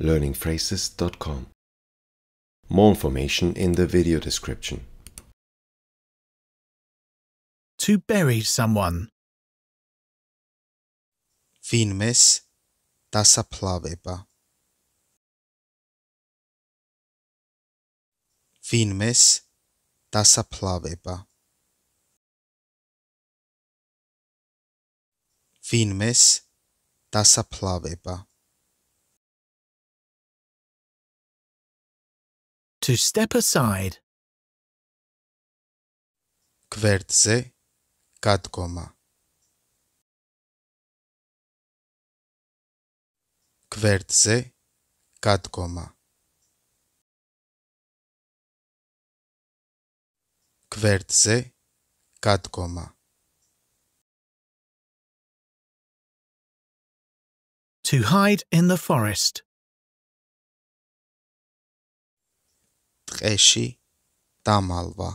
learningphrases.com. More information in the video description. To bury someone. Finmes tasaplaveba. Finmes tasaplaveba. Finmes tasaplaveba. Finmes tasaplaveba. to step aside. Kvertse katkoma. Kvertse katkoma. Kvertse katkoma. To hide in the forest. ტყეში დამალვა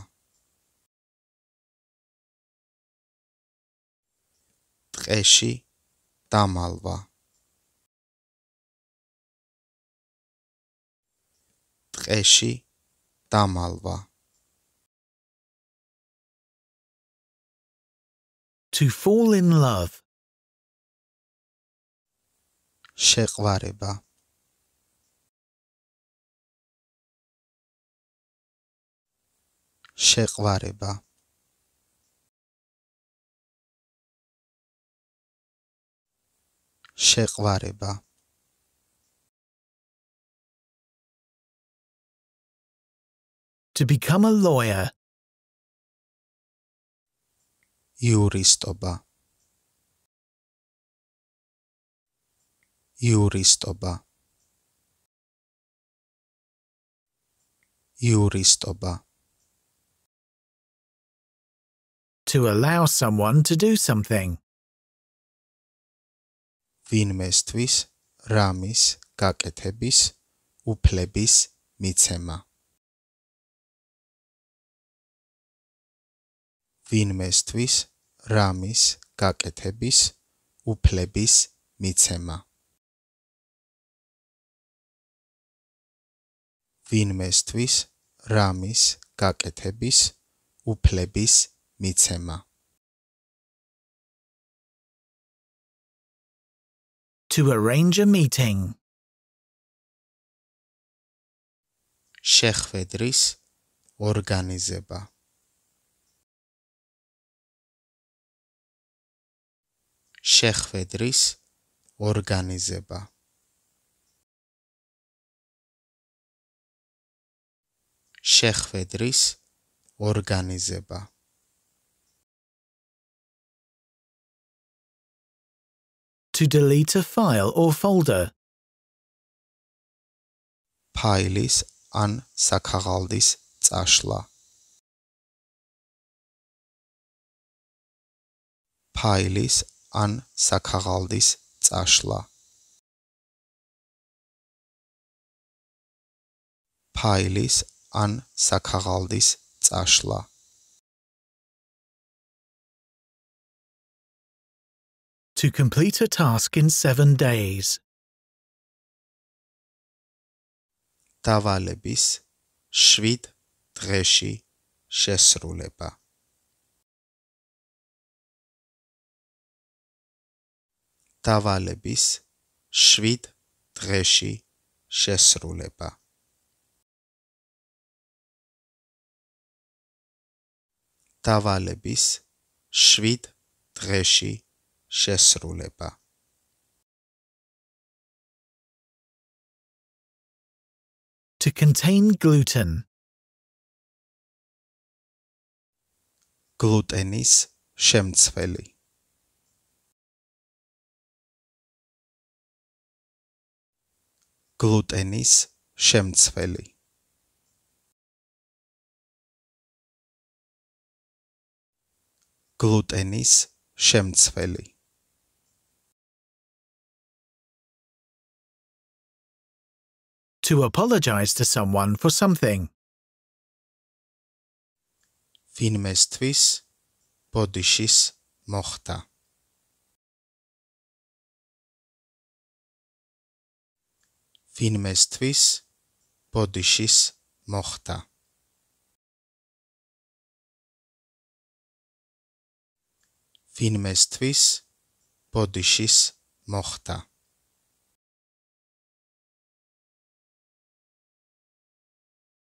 ტყეში დამალვა ტყეში დამალვა to fall in love შეყვარება Sheikh Sheikh To become a lawyer. Juristoba. Juristoba. Juristoba. to allow someone to do something. Vinmestvis ramis gaketebis uplebis mitsema. Vinmestvis ramis gaketebis uplebis mitsema. Vinmestvis ramis gaketebis uplebis მიცემა. to arrange a meeting შეხვედრის ორგანიზება შეხვედრის ორგანიზება შეხვედრის ორგანიზება to delete a file or folder. Pailis an sakaraldis tsashla. Pailis an sakaraldis tsashla. Pailis an sakaraldis tsashla. to complete a task in seven days. Tavalebis Schwit Dreshi Shesruleba. Tavalebis Schwit Dreshi Shesruleba. Tavalebis Schwit Dreshi Shesruleba to contain gluten glutenis შემცველი glutenis შემცველი glutenis შემცველი To apologize to someone for something. Finmestvis podyshis mohta. Finmestvis podyshis mohta. Finmestvis podyshis mohta.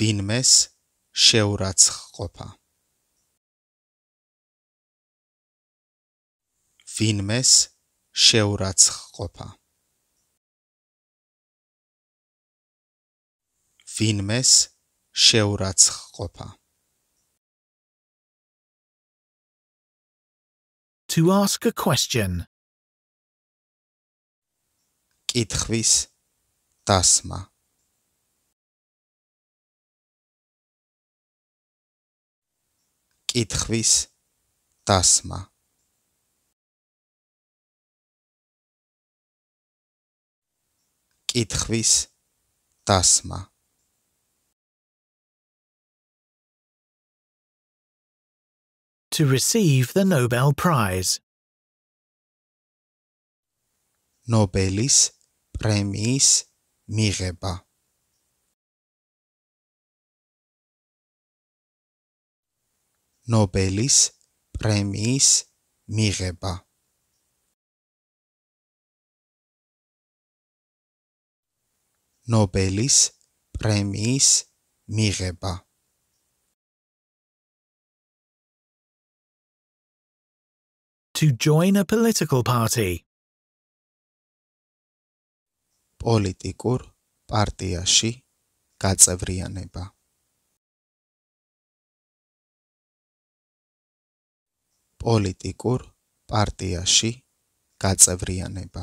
ვინმეს შეურაცხყოფა ვინმეს შეურაცხყოფა ვინმეს შეურაცხყოფა to ask a question კითხვის დასმა კითხვის დასმა to receive the nobel prize nobelis premiis მიღება ნობელის პრემიის მიღება. ნობელის პრემიის მიღება. to join a political party პოლიტიკურ პარტიაში გაწევრიანება პოლიტიკურ პარტიაში გაწევრიანება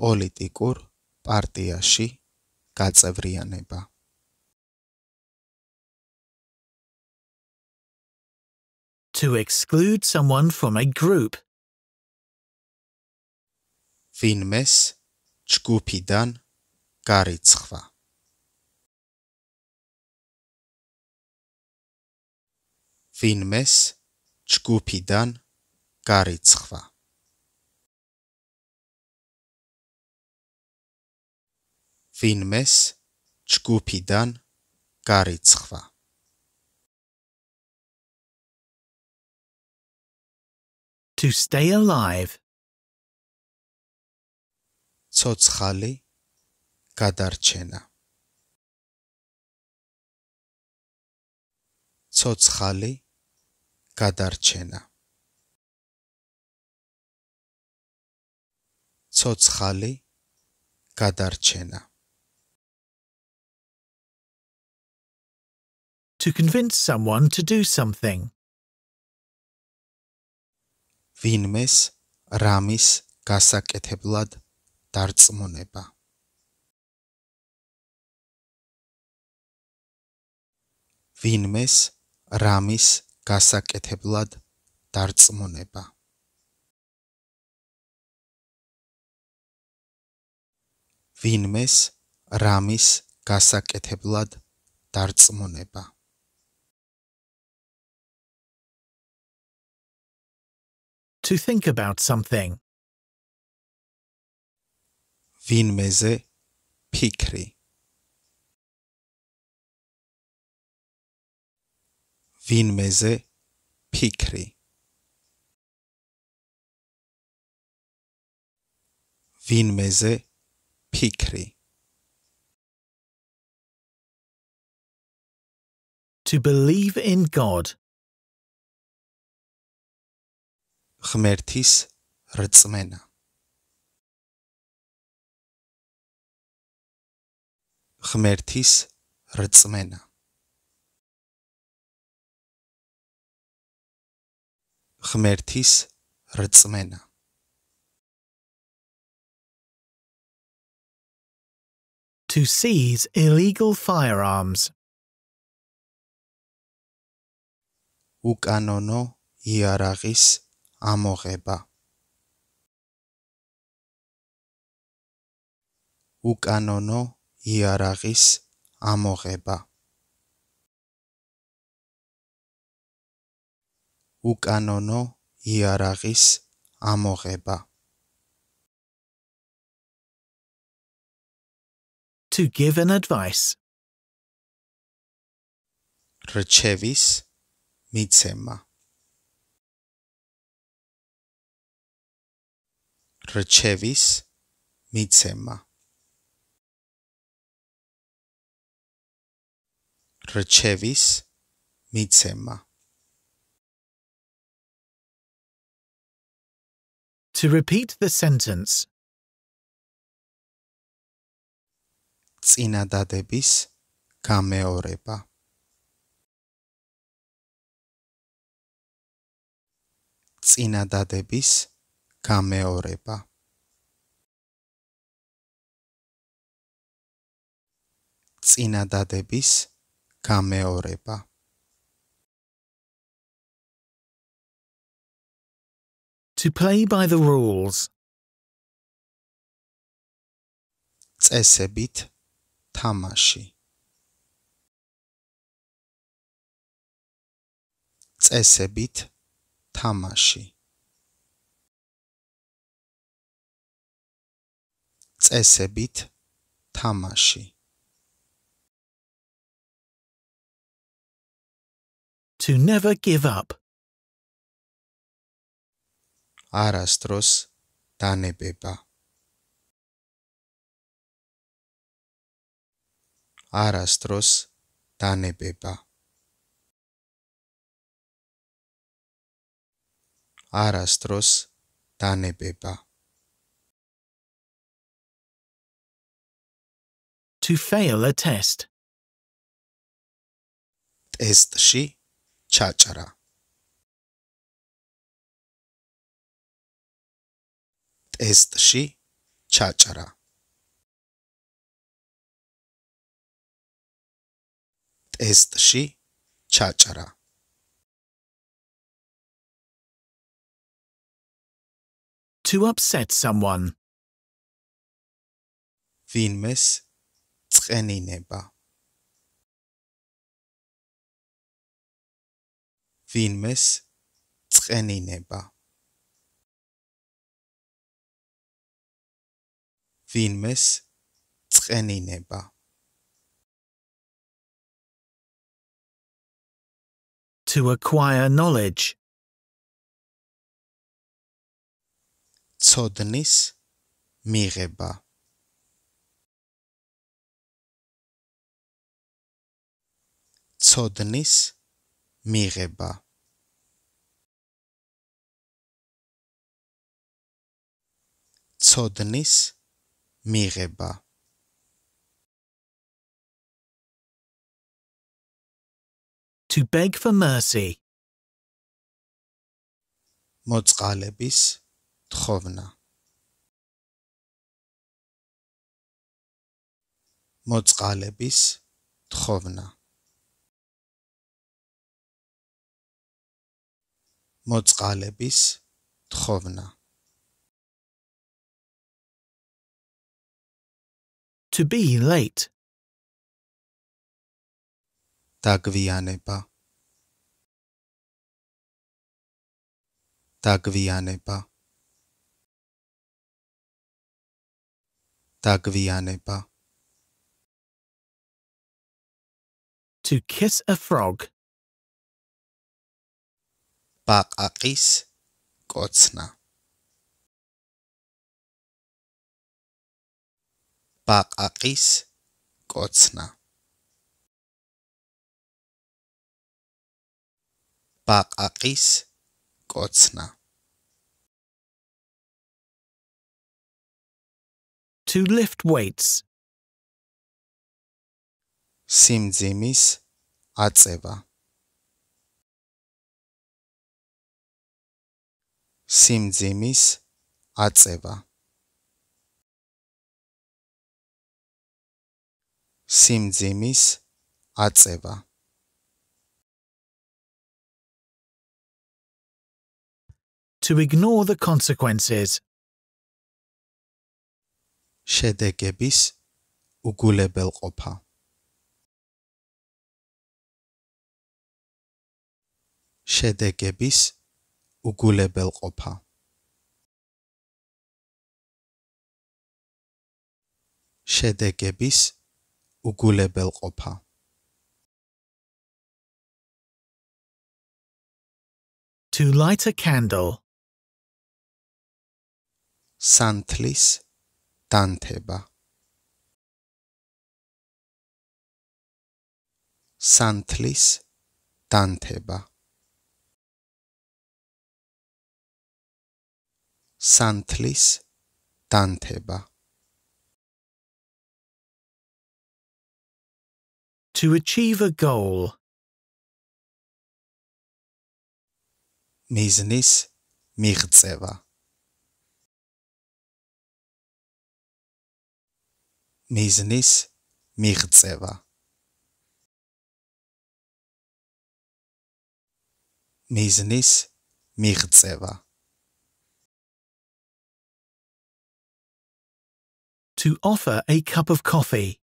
პოლიტიკურ პარტიაში გაწევრიანება to exclude someone from a group ვინმეს ჯგუფიდან გარიცხვა ვინმეს ჯგუფიდან გარიცხვა. ვინმეს ჯგუფიდან გარიცხვა. To stay alive. ცოცხალი გადარჩენა. ცოცხალი გადარჩენა ცოცხალი გადარჩენა to convince someone to do something ვინმეს რამის გასაკეთებლად დარწმუნება ვინმეს რამის გასაკეთებლად დარწმუნება ვინმეს რამის გასაკეთებლად დარწმუნება to think about something ვინმეზე ფიქრი وین مزه پیکری وین To believe in God. Khmertis Ritzmena. Khmertis Ritzmena. ღმერთის რწმენა to seize illegal firearms უკანონო იარაღის ამოღება უკანონო იარაღის ამოღება უკანონო იარაღის ამოღება. to give an advice. რჩევის მიცემა. რჩევის მიცემა. რჩევის მიცემა. To repeat the sentence. წინადადების გამეორება. წინადადების გამეორება. წინადადების გამეორება. To play by the rules. წესებით თამაში. წესებით თამაში. წესებით თამაში. To never give up άραστρος τα ανεπέπα. Άραστρος τα ανεπέπα. Άραστρος τα ανεπέπα. To fail a test. Τεστ σι τσάτσαρα. est cháchara. Est cháchara. To upset someone. ვინმეს წყენინება to acquire knowledge ცოდნის მიღება ცოდნის მიღება ცოდნის Mireba. To beg for mercy. Mozgalebis Trovna. Mozgalebis Trovna. Mozgalebis Trovna. to be late. Takviyane pa. Takviyane To kiss a frog. Pakakis kotsna. ბაყაყის კოცნა ბაყაყის კოცნა to lift weights სიმძიმის აწევა სიმძიმის აწევა სიმძიმის აწევა to ignore the consequences შედეგების უგულებელყოფა შედეგების უგულებელყოფა შედეგების უგულებელყოფა უგულებელ ყოფა. To light a candle. სანთლის დანთება. სანთლის დანთება. სანთლის დანთება. To achieve a goal. Miznis Mirzeva. Miznis Mirzeva. Miznis Mirzeva. To offer a cup of coffee.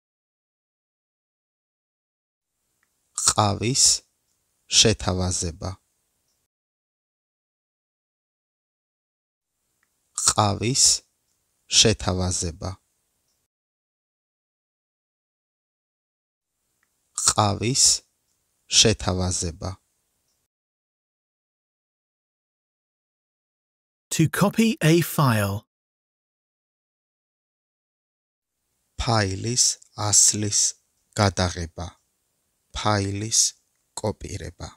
ყავის შეთავაზება ყავის შეთავაზება ყავის შეთავაზება to copy a file ფაილის ასლის გადაღება ფაილის კოპირება.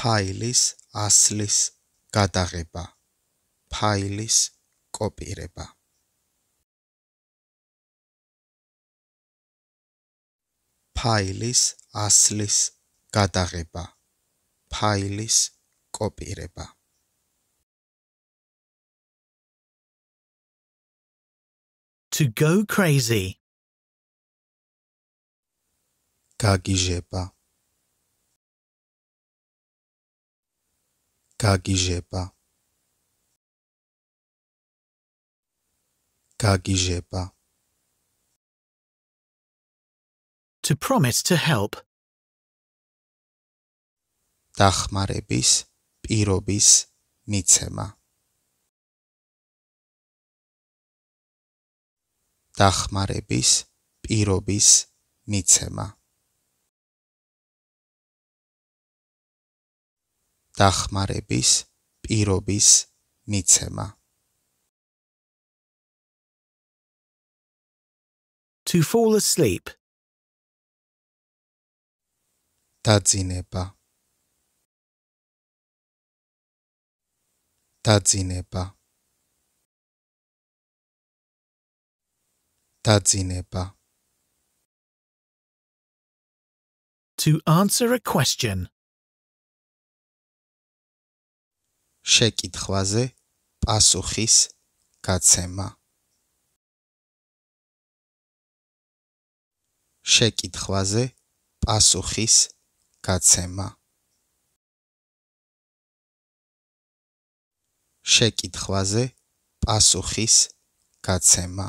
ფაილის ასლის გადაღება. ფაილის კოპირება. ფაილის ასლის გადაღება. ფაილის კოპირება. To go crazy. Kagijepa. Kagijepa. Kagijepa. To promise to help. დახმარების პირობის მიცემა დახმარების პირობის მიცემა დახმარების პირობის მიცემა to fall asleep დაძინება დაძინება დაძინება To answer a question შეკითხვაზე პასუხის გაცემა შეკითხვაზე პასუხის გაცემა შეკითხვაზე პასუხის გაცემა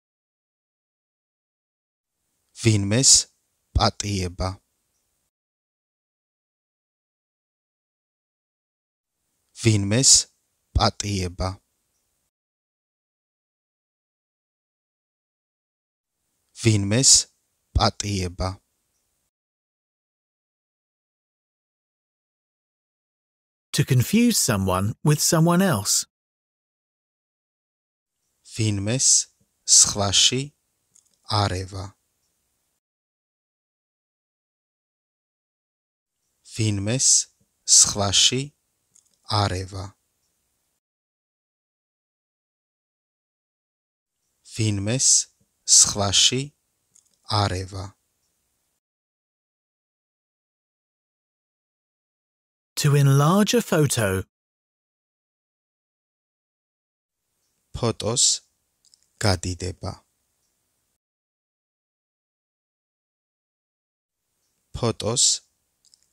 ვინმეს პატიება. ვინმეს პატიება. ვინმეს პატიება. To confuse someone with someone else. ვინმეს სხვაში არევა. ვინმეს სხვაში არევა. ვინმეს სხვაში არევა. To enlarge a photo. ფოტოს გადიდება. ფოტოს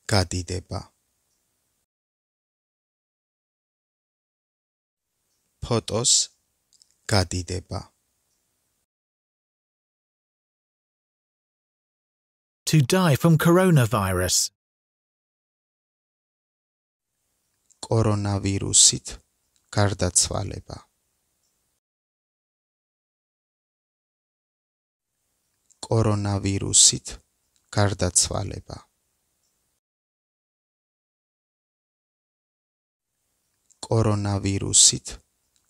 გადიდება ფოტოს გადიდება to die from coronavirus კორონავირუსით გარდაცვალება კორონავირუსით გარდაცვალება კორონავირუსით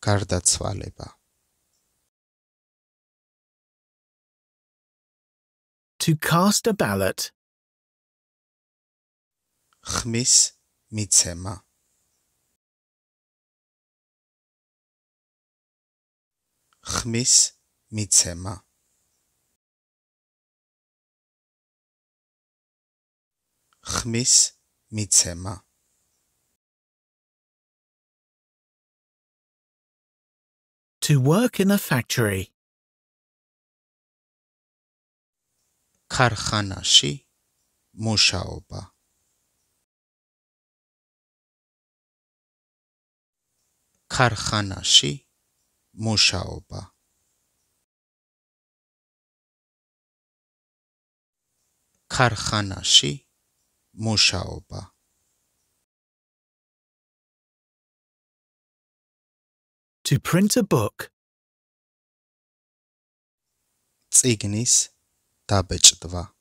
გარდაცვალება. To cast a ballot. ხმის მიცემა. ხმის მიცემა. ხმის მიცემა. to work in a factory. Karhanashi Mushaoba Karhanashi Mushaoba Karhanashi Mushaoba. To print a book. Tsiginis Dabich Dva.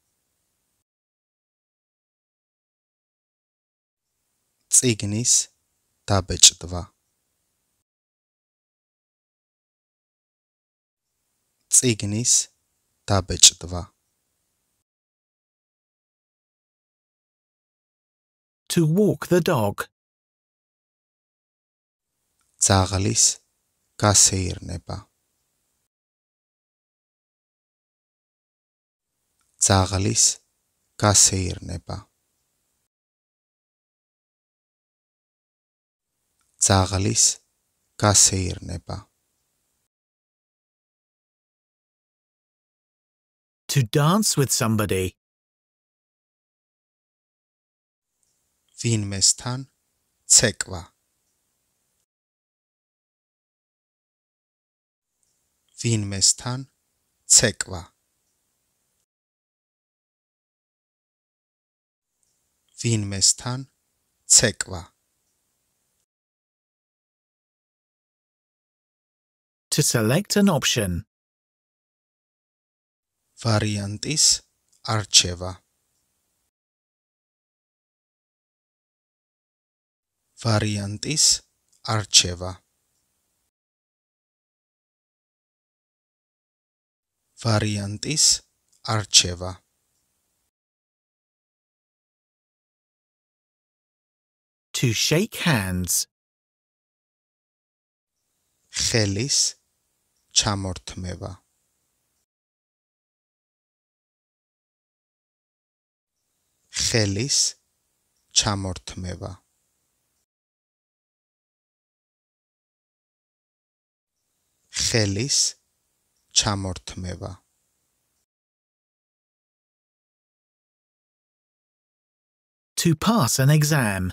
Tsiginis Dabich Dva. Tsiginis Dabich Dva. To walk the dog. Zagalis. გასეირნება ზაღლის გასეირნება ზაღლის გასეირნება to dance with somebody ვინმესთან ცეკვა Vin mestan cekva. Vin To select an option. Variantis archeva. Variantis archeva. ვარიანტის არჩევა to shake hands ხელის ჩამორთმევა ხელის ჩამორთმევა ხელის ჩამორთმევა ჩამორთმევა to pass an exam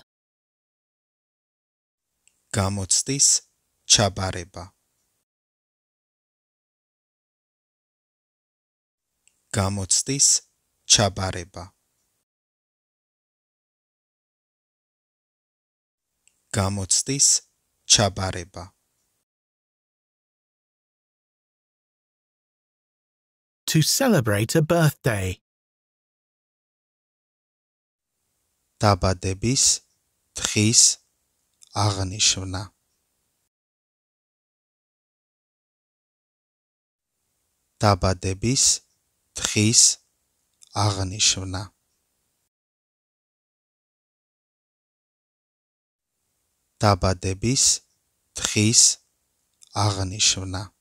გამოცდის ჩაბარება გამოცდის ჩაბარება გამოცდის ჩაბარება to celebrate a birthday. Tabadebis Tris Aranishvna. Tabadebis Tris Aranishvna. Dabadebis Tris Aranishvna.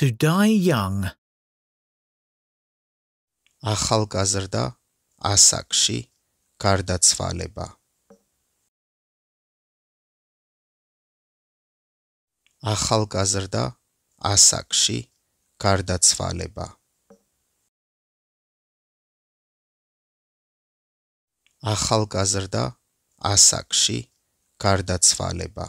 to die young ახალგაზრდა ასაკში გარდაცვალება ახალგაზრდა ასაკში გარდაცვალება ახალგაზრდა ასაკში გარდაცვალება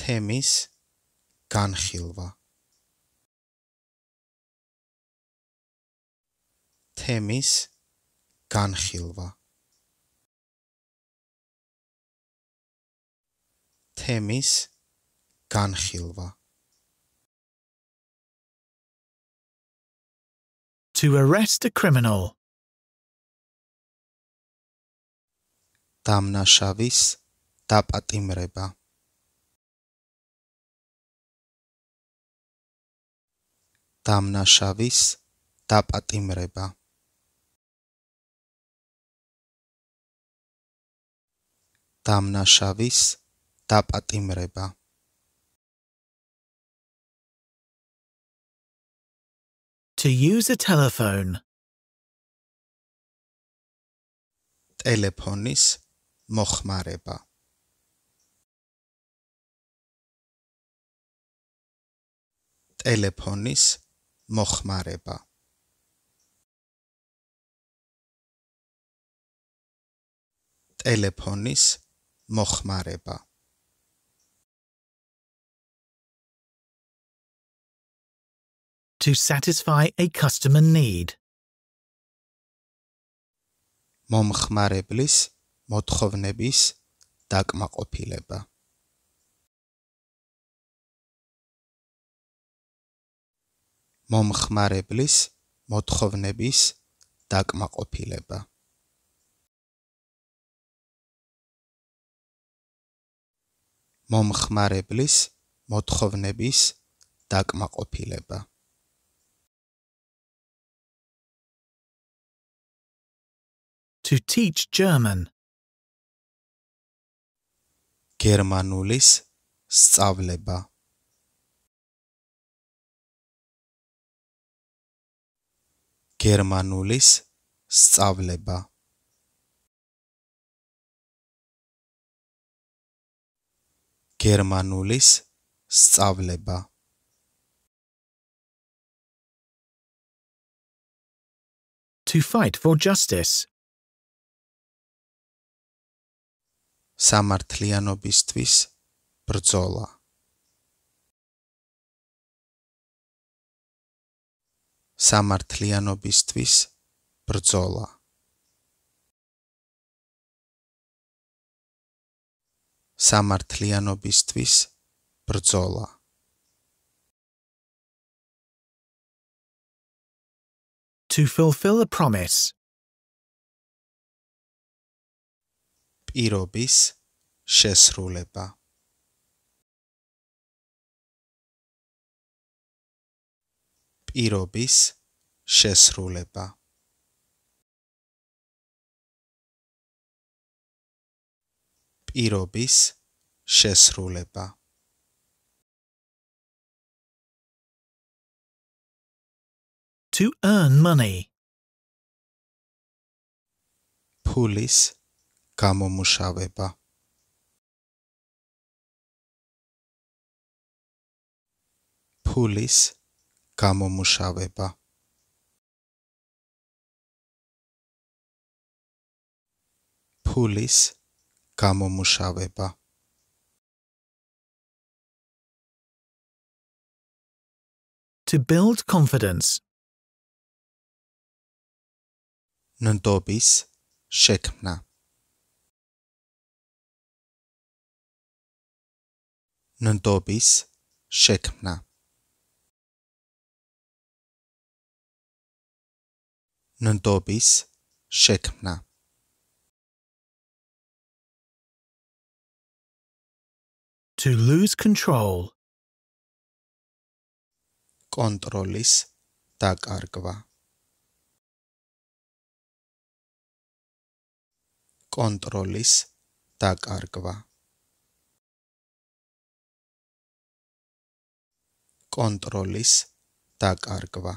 თემის განხილვა თემის განხილვა თემის განხილვა to arrest a criminal დამნაშავის დაპატიმრება დამნაშავის დაპატიმრება დამნაშავის დაპატიმრება to use a telephone ტელეფონის მოხმარება ტელეფონის მოხმარება ტელეფონის მოხმარება to satisfy a customer need მომხმარებლის მოთხოვნების დაკმაყოფილება მომხმარებლის მოთხოვნების დაკმაყოფილება მომხმარებლის მოთხოვნების დაკმაყოფილება to teach german გერმანულის სწავლება გერმანულის სწავლება გერმანულის სწავლება to fight for justice სამართლიანობისთვის ბრძოლა სამართლიანობისთვის ბრძოლა სამართლიანობისთვის ბრძოლა to fulfill a promise პირობის შესრულება პირობის შესრულება. პირობის შესრულება. To earn money. ფულის გამომუშავება. ფულის გამომუშავება kamo musaweba. Pulis kamo musaweba. To build confidence. Nandobis shekna. Nandobis shekna. ნდობის შექმნა to lose control კონტროლის დაკარგვა კონტროლის დაკარგვა კონტროლის დაკარგვა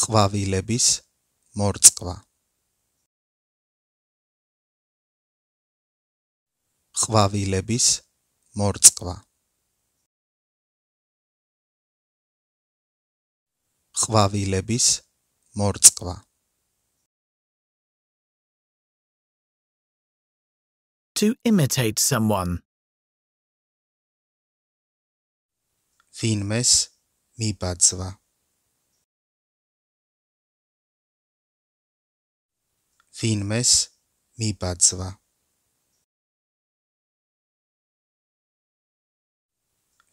ყვავილების მორწყვა ყვავილების მორწყვა ყვავილების მორწყვა to imitate someone ვინმეს მიბაძვა ვინმეს მიბაძვა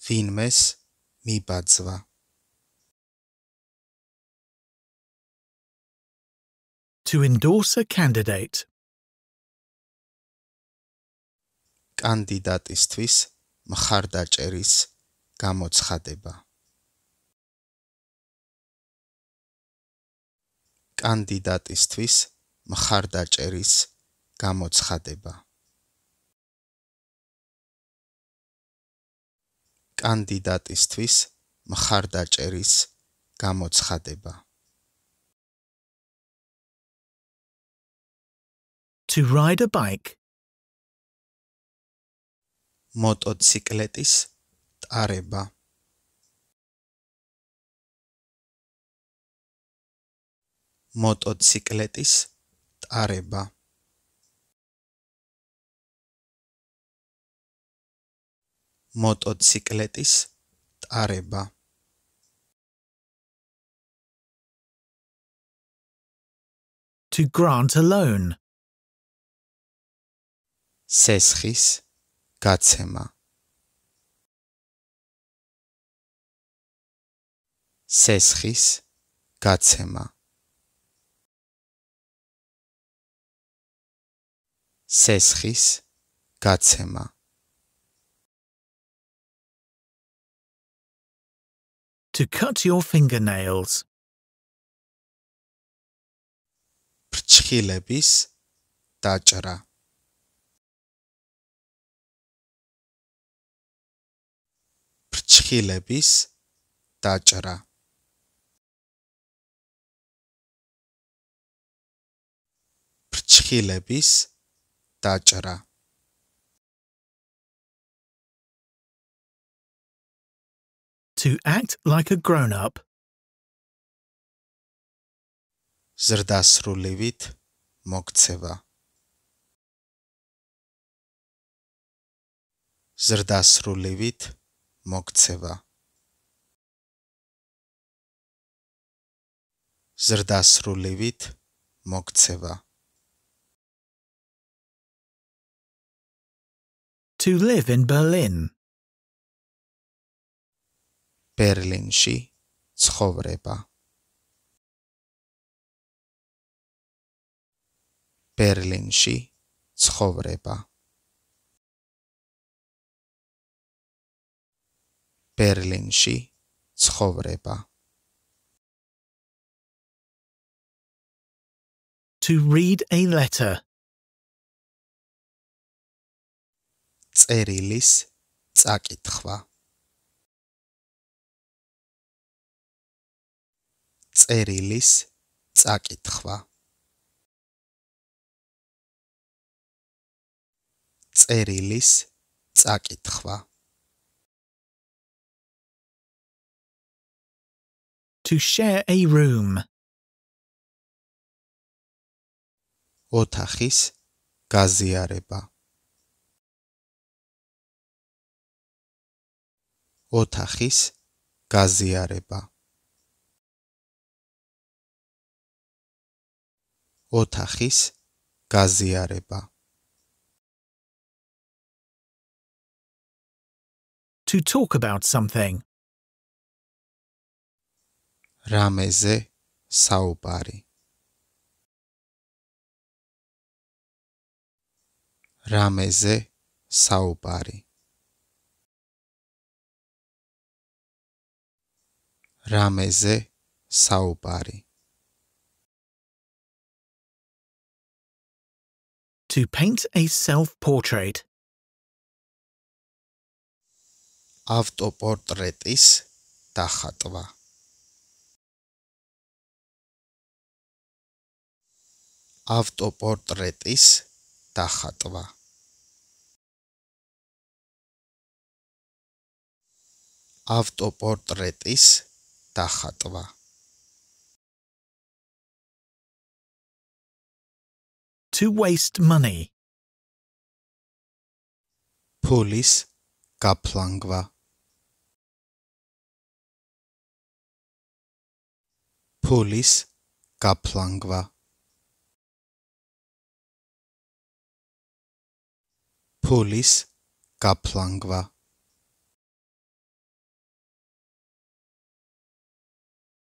ვინმეს მიბაძვა to endorse a candidate კანდიდატისთვის მხარდაჭერის გამოცხადება კანდიდატისთვის მხარდაჭერის გამოცხადება კანდიდატისთვის მხარდაჭერის გამოცხადება to ride a bike მოტოციკლეტის ტარება მოტოციკლეტის გატარება. მოტოციკლეტის ტარება. to grant a loan sesxis gatsema sesxis gatsema სესხის გაცემა to cut your fingernails ფრჩხილების დაჭრა ფრჩხილების დაჭრა ფრჩხილების დაჭრა დაჭრა to act like a grown up ზრდასრულივით მოქცევა ზრდასრულივით მოქცევა ზრდასრულივით მოქცევა to live in Berlin. Berlinshi Tschovreba Berlinshi Tschovreba Berlinshi Tschovreba To read a letter. წერილის წაკითხვა წერილის წაკითხვა წერილის წაკითხვა to share a room ოთახის გაზიარება ოთახის გაზიარება ოთახის გაზიარება to talk about something რამეზე საუბარი რამეზე საუბარი რამეზე საუბარი to paint a self portrait ავტოპორტრეტის დახატვა ავტოპორტრეტის დახატვა ავტოპორტრეტის დახატვა та To waste money. polis kaplangva. polis kaplangva. polis kaplangva.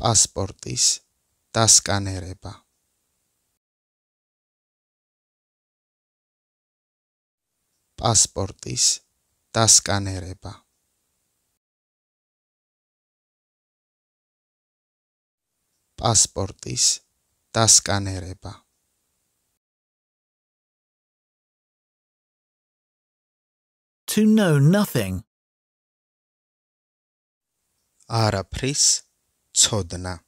პასპორტის დასკანერება პასპორტის დასკანერება პასპორტის დასკანერება to know nothing არაფრის છોદના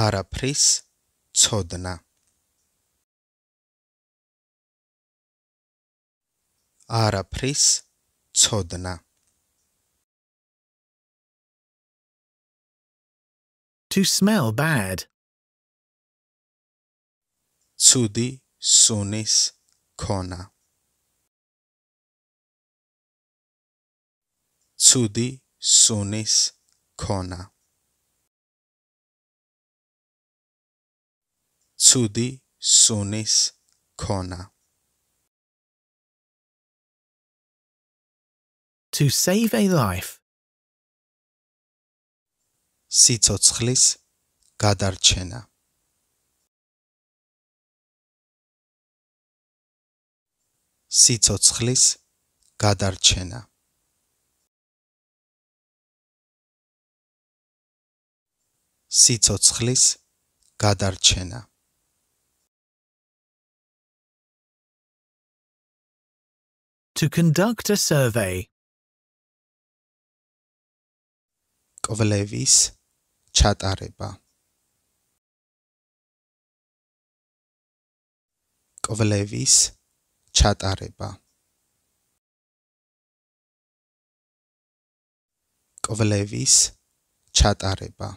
આરફ્રીસ છોદના આરફ્રીસ છોદના To smell bad. Sudi sunis kona. To Tsudi corner. To Tsudi sunis corner. To save a life. Sitotschlis gadarchena. Sitotschlis gadarchena. სიцоცხლის გადარჩენა to conduct a survey ყველევის ჩატარება ყველევის ჩატარება ყველევის ჩატარება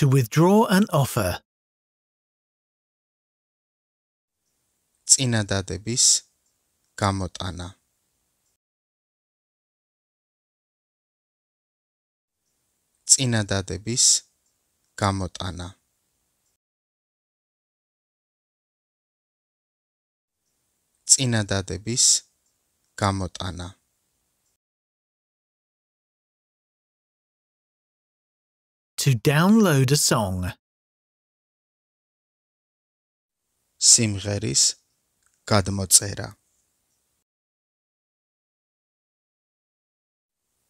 to withdraw an offer. Tsina dadebis gamotana. Tsina dadebis gamotana. Tsina dadebis gamotana. to download a song. Simgheris Kadmozera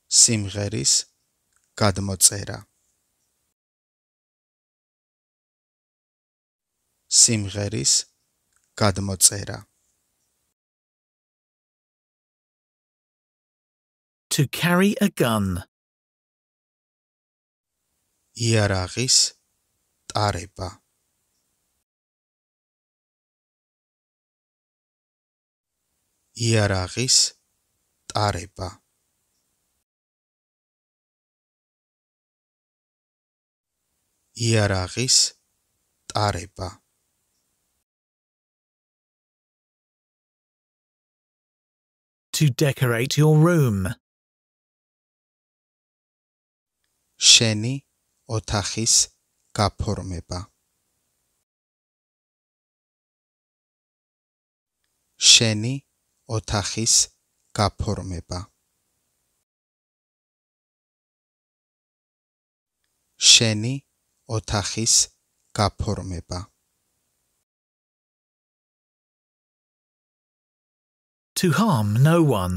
Simgheris Kadmozera Simgheris Kadmozera To carry a gun. Iaragis Tareba Iaragis Tareba Tareba To decorate your room. Sheni ოთახის გაფორმება. შენი ოთახის გაფორმება. შენი ოთახის გაფორმება. To harm no one.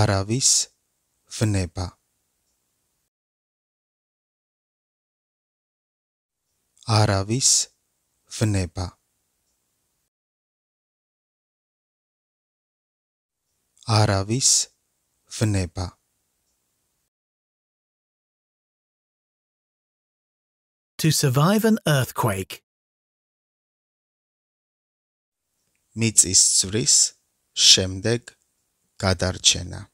არავის ვნება. არავის ვნება არავის ვნება to survive an earthquake მიწის ძვრის შემდეგ გადარჩენა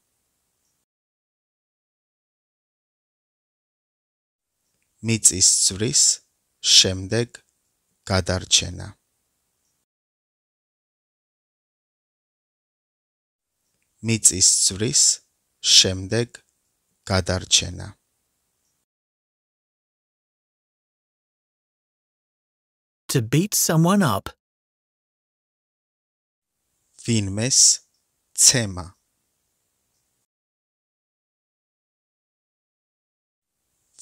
მიწის ძვრის შემდეგ გადარჩენა მიწის ძვრის შემდეგ გადარჩენა to beat someone up ვინმეს ცემა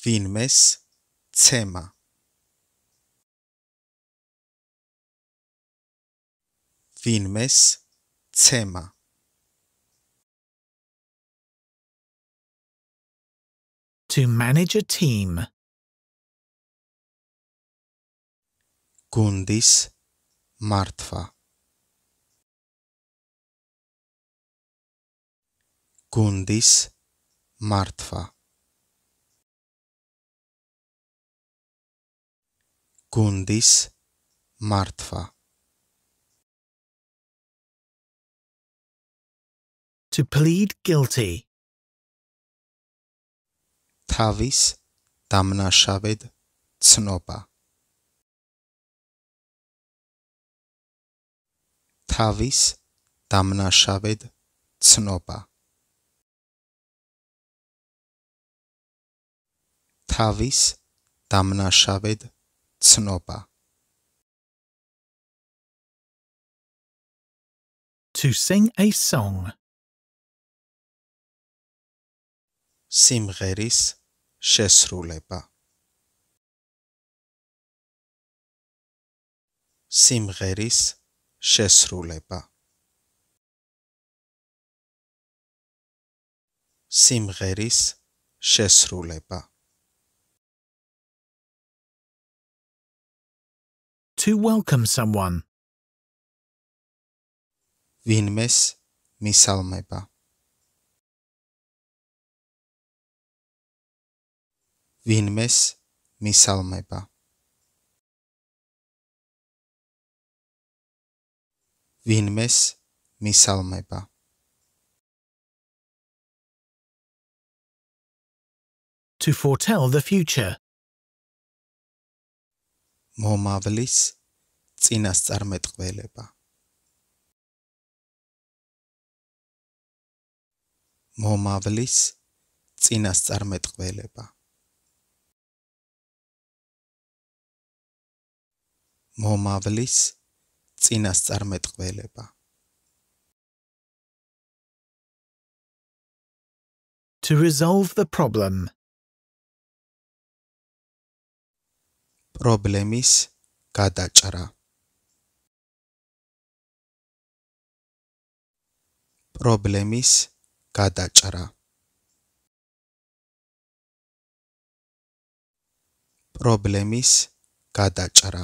ვინმეს ცემა filmes Cema. To manage a team. Kundis martwa. Kundis martwa. Kundis martwa. to plead guilty. Tavis Damna Shaved Tsnoba Tavis Damna Shaved Tsnoba Tavis Damna Shaved Tsnoba To sing a song. სიმღერის შესრულება სიმღერის შესრულება სიმღერის შესრულება to welcome someone ვინმეს მისალმება ვინმეს მისალმება ვინმეს მისალმება to foretell the future მომავლის წინასწარმეტყველება მომავლის წინასწარმეტყველება მომავლის წინასწარმეტყველება to resolve the problem პრობლემის გადაჭრა პრობლემის გადაჭრა პრობლემის გადაჭრა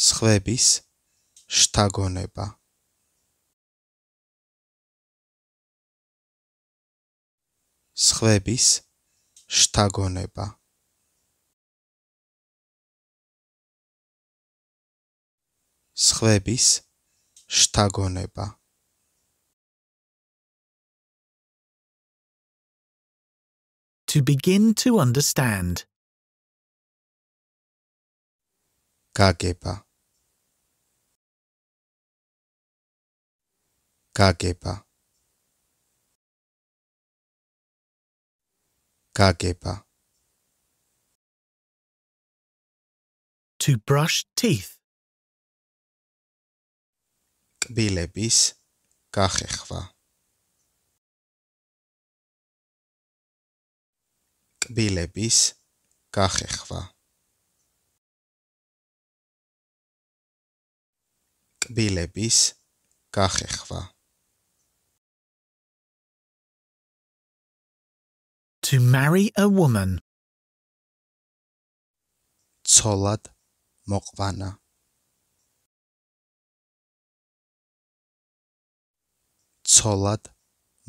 სხვების შთაგონება სხვების შთაგონება სხვების შთაგონება to begin to understand Kakepa Kakepa Kakepa To brush teeth Kbilebis Kahechva Kbilebis Kahechva კბილების გახეხვა. To marry a woman. ცოლად მოყვანა. ცოლად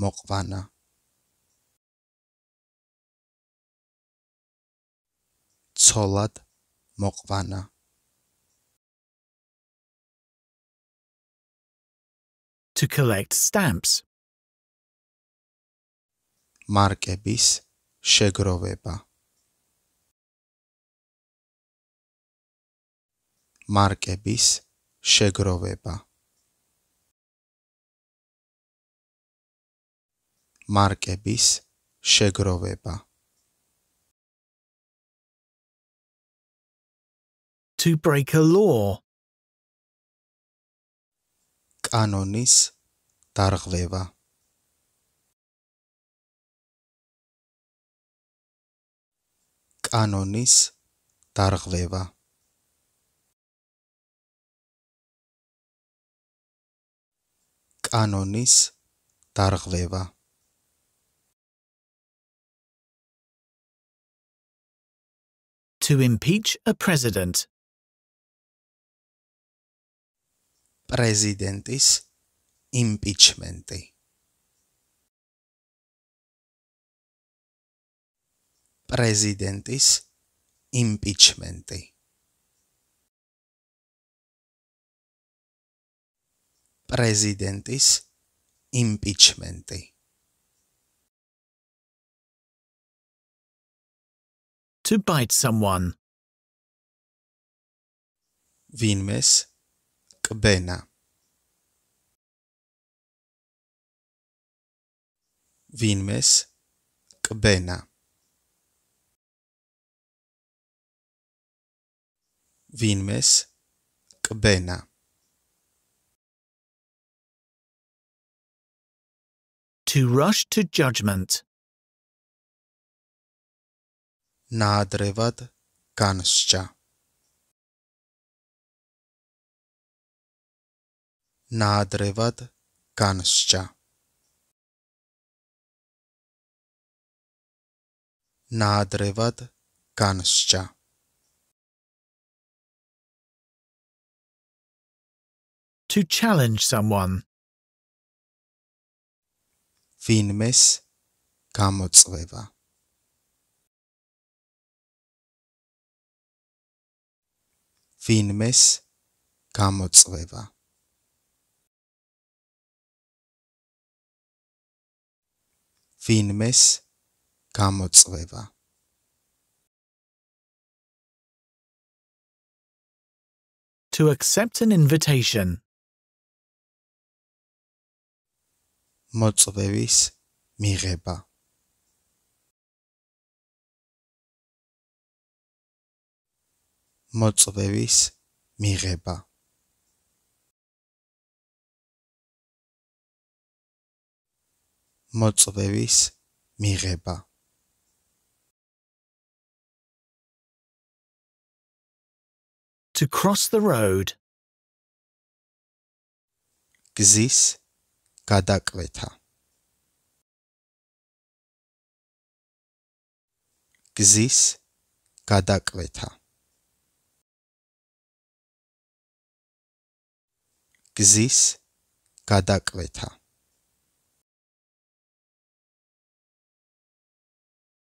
მოყვანა. ცოლად მოყვანა. to collect stamps. Markebis Shegroveba Markebis Shegroveba Markebis Shegroveba To break a law. კანონის დარღვევა კანონის დარღვევა კანონის დარღვევა to impeach a president presidentis impeachmenti. Presidentis impeachmenti. Presidentis impeachmenti. To bite someone. Vinmes Kbena. Vinmes Kbena. Vinmes Kbena. To rush to judgment. Nadrevad Kanscha. nadrevad kanscha. Nadrevad kanscha. To challenge someone. Finmes kamotsveva. Finmes kamotsveva. ვინმეს გამოწვევა To accept an invitation. მოწვევის მიღება მოწვევის მიღება მოწვევის მიღება to cross the road გზის გადაკვეთა გზის გადაკვეთა გზის გადაკვეთა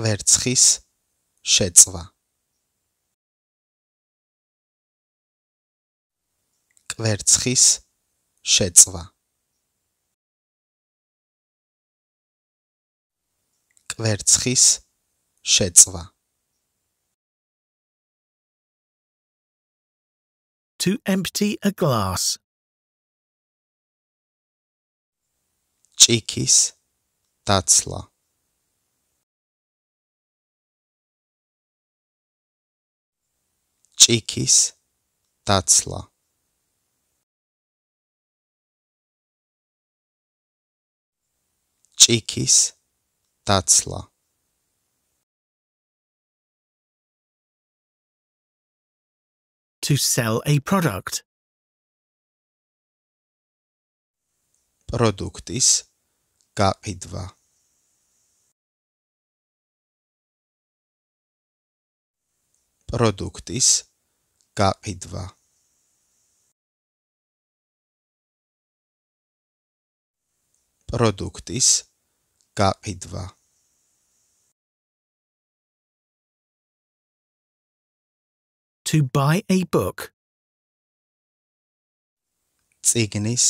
კვერცხის შეწვა კვერცხის შეწვა კვერცხის შეწვა to empty a glass ჭიქის დაცლა ჭიქის დაცლა ჭიქის დაცლა to sell a product პროდუქტის გაყიდვა პროდუქტის Scott Petevar. Produktis To buy a book. წიგნის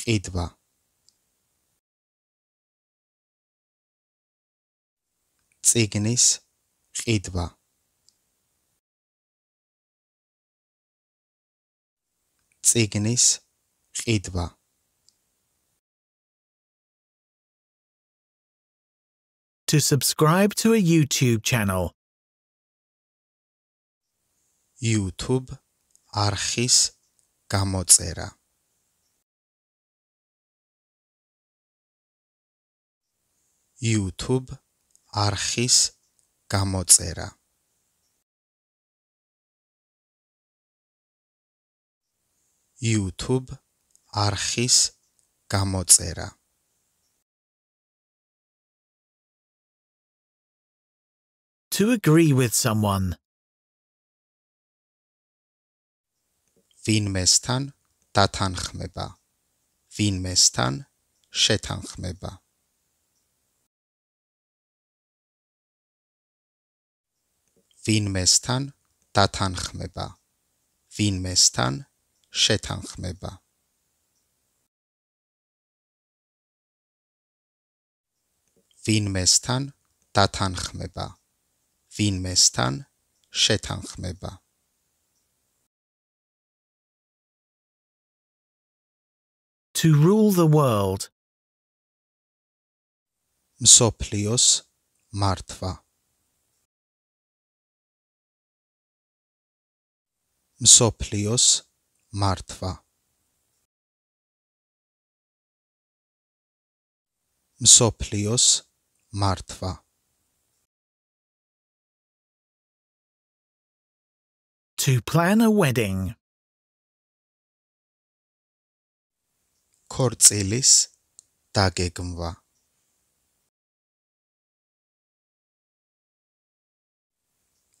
ყიდვა წიგნის ყიდვა ციგნის ყიდვა to subscribe to a youtube channel youtube არხის გამოწერა youtube არხის გამოწერა YouTube არხის გამოწერა To agree with someone ვინმესთან დათანხმება ვინმესთან შეთანხმება ვინმესთან დათანხმება ვინმესთან შეთანხმება შეთანხმება. ვინმესთან დათანხმება. ვინმესთან შეთანხმება. To rule the world. მსოფლიოს მართვა. მსოფლიოს martwa. Msoplios martwa. To plan a wedding. Korzelis dagegmwa.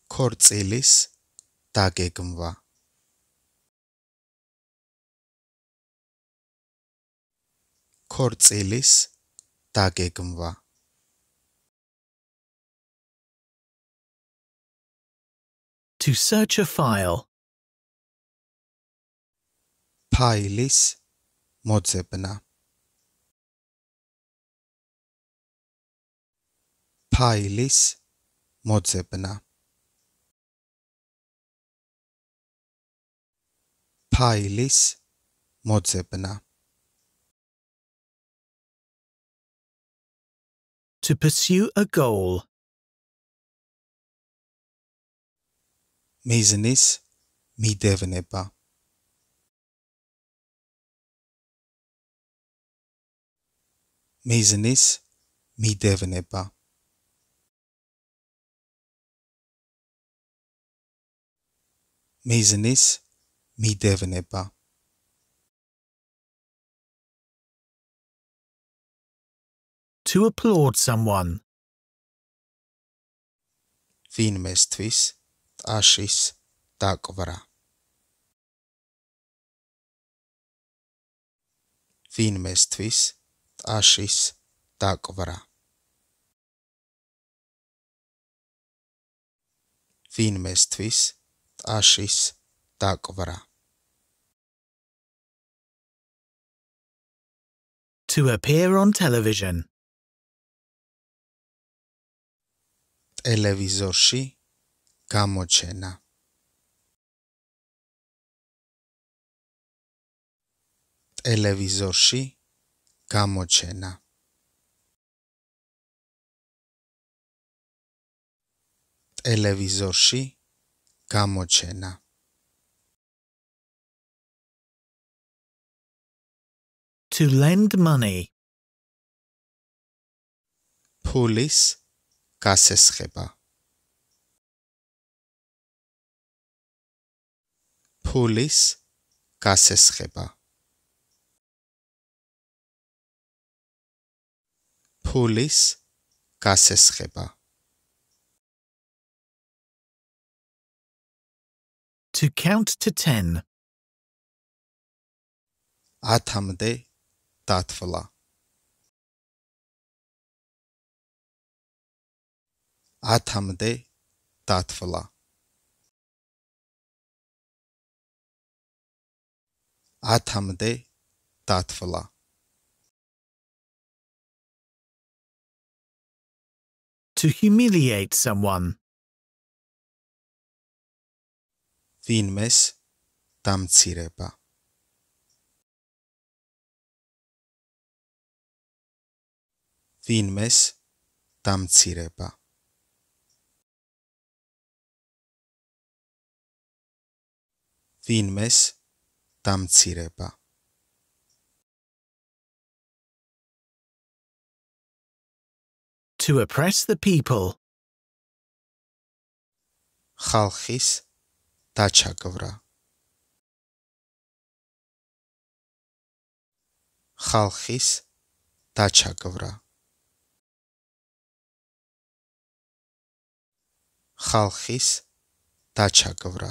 Korzelis dagegmwa. Korzelis dagegen war. To search a file. Pailis mozebna. Pailis mozebna. Pailis mozebna. Pailis mozebna. To pursue a goal. Meyzeniz mide ve neba. Meyzeniz mide ve neba. Meyzeniz mide ve neba. to applaud someone. Vinmestvis, Ashis, Dagvara. Vinmestvis, Ashis, Dagvara. Vinmestvis, Ashis, To appear on television. ტელევიზორში გამოჩენა ტელევიზორში გამოჩენა ტელევიზორში გამოჩენა to lend money. Police casesreba. Polis casesreba. To count to ten. Atamde tatvla. 10-მდე დათვლა. ათამდე დათვლა To humiliate someone ვინმეს დამცირება ვინმეს დამცირება ვინმეს დამცირება to oppress the people ხალხის დაჩაგვრა ხალხის დაჩაგვრა ხალხის დაჩაგვრა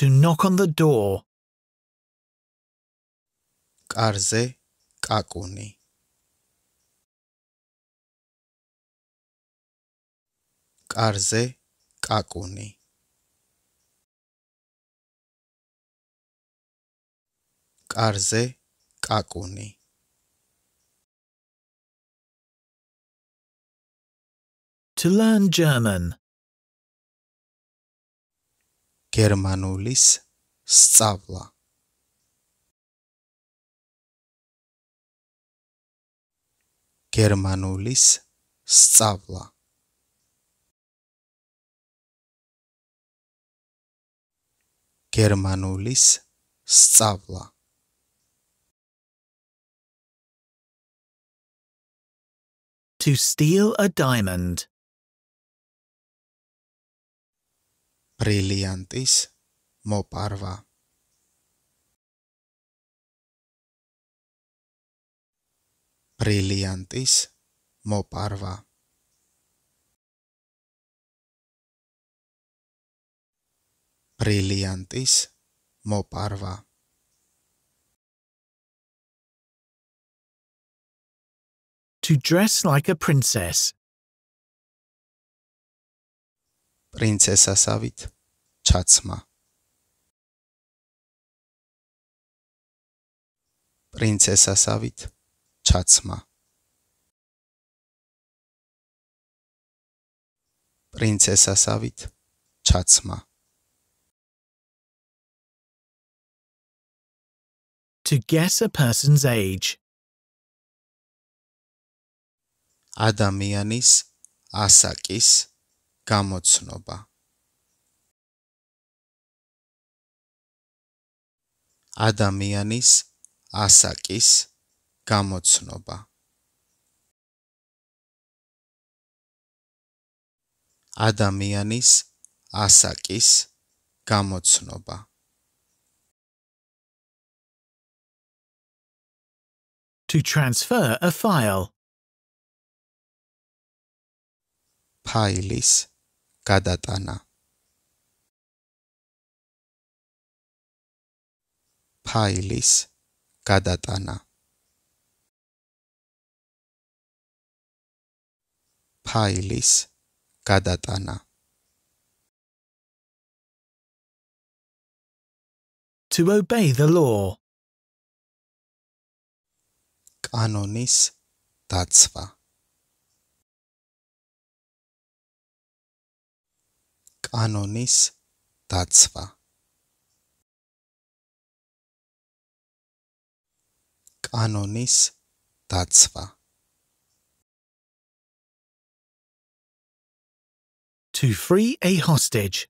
to knock on the door. Karze kakuni. Karze kakuni. Karze kakuni. To learn German გერმანულის სწავლა გერმანულის სწავლა გერმანულის სწავლა To steal a diamond brilliantis moparva. Brilliantis moparva. Brilliantis moparva. To dress like a princess. Princess Savit Chatsma Princess Savit Chatsma Princess Savit Chatsma To guess a person's age Adamianis Asakis gamocnoba. ადამიანის ასაკის გამოცნობა ადამიანის ასაკის გამოცნობა to transfer a file ფაილის Kadatana Pailis Kadatana Pailis Kadatana To obey the law Kanonis Tatsva. კანონის დაცვა კანონის დაცვა to free a hostage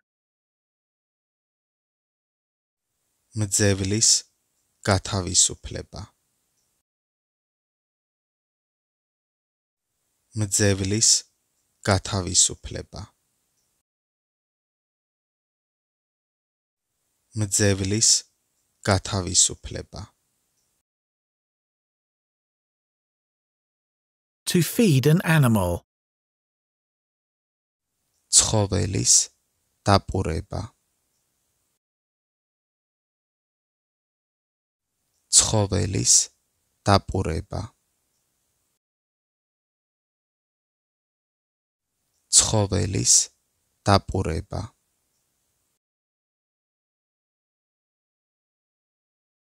მძევლის გათავისუფლება მძევლის გათავისუფლება მძევლის გათავისუფლება to feed an animal ცხოველის დაპურება ცხოველის დაპურება ცხოველის დაპურება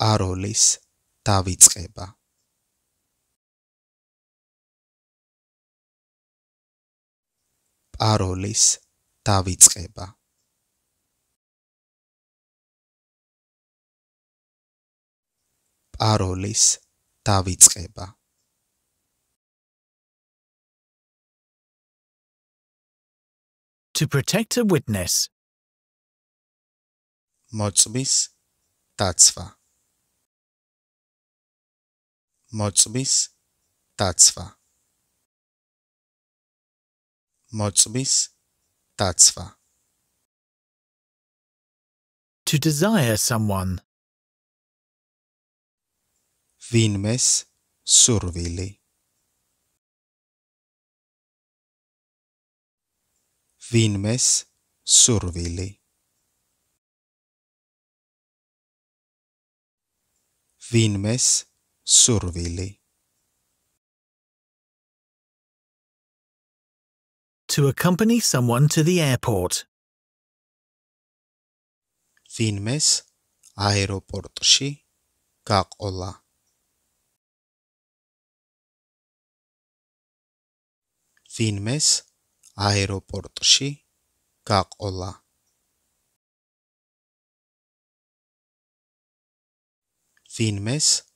პაროლის დავიწყება პაროლის დავიწყება პაროლის დავიწყება to protect a witness მოწმის დაცვა Motzbis Tatzwa Motzbis Tatzwa To desire someone Vinmes Survili Vinmes Survili Vinmes survili. To accompany someone to the airport. Finmes aeroportshi kakola. Finmes aeroportshi kakola. Finmes aeroportshi kakola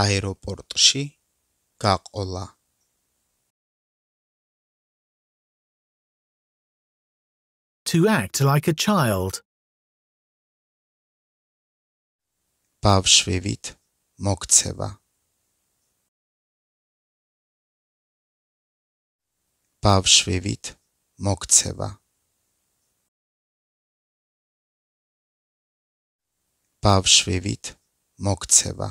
აეროპორტში გაყოლა. To act like a child. ბავშვივით მოქცევა. ბავშვივით მოქცევა. ბავშვივით მოქცევა.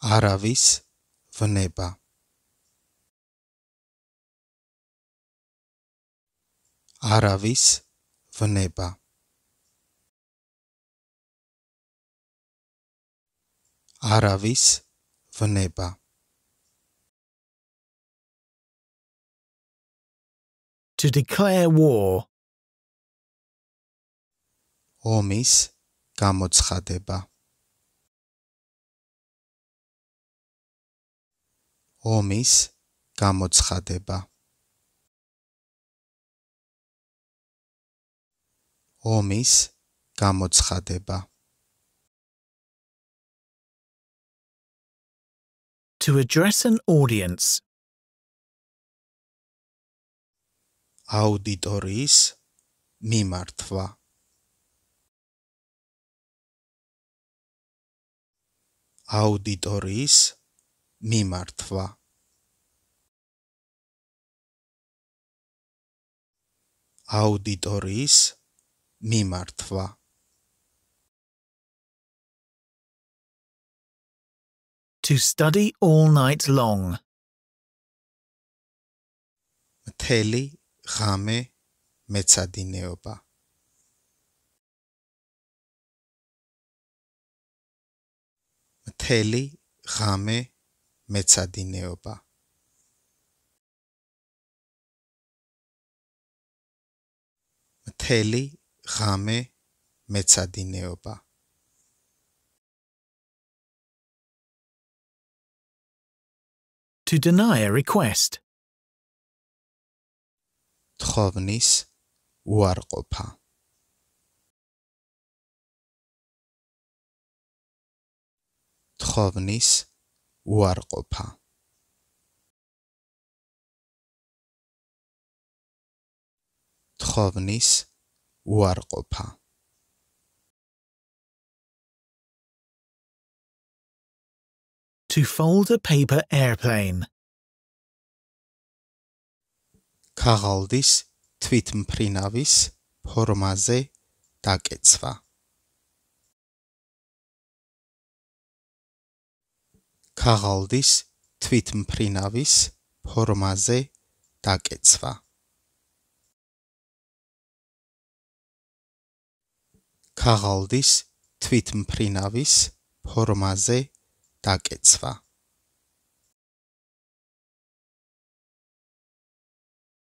Aravis v Aravis v Aravis v To declare war. Omis გამოცხადება ომის გამოცხადება ომის გამოცხადება to address an audience auditoris mimartva auditoris მიმართვა აუდიტორიის მიმართვა to study all night long მთელი ღამე მეცადინეობა მთელი ღამე მეცადინეობა მთელი ღამე მეცადინეობა to deny a request თხოვნის უარყოფა თხოვნის უარყოფა თხოვნის უარყოფა to fold a paper airplane ქაღალდის თვითმფრინავის ფორმაზე დაკეცვა ქაღალდის თვითმფრინავის ფორმაზე დაკეცვა. ქაღალდის თვითმფრინავის ფორმაზე დაკეცვა.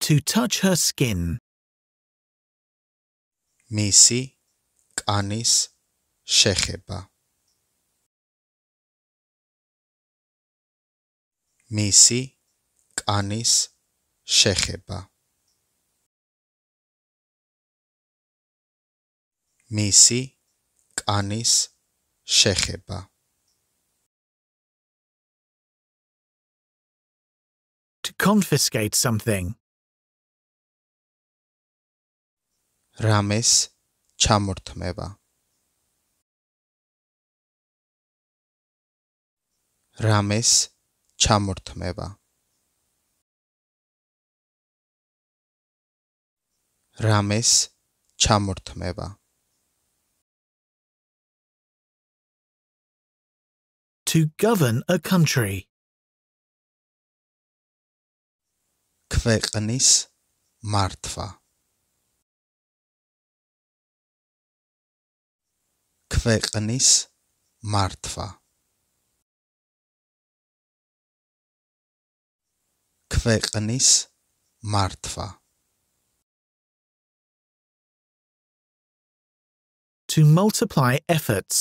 to touch her skin მისი კანის შეხება მისი კანის შეხება. მისი კანის შეხება. To confiscate something. რამეს ჩამორთმევა. რამეს chamurthameva. Rames chamurthameva. To govern a country. ქვეყნის მართვა ქვეყნის მართვა ქვეყნის მართვა to multiply efforts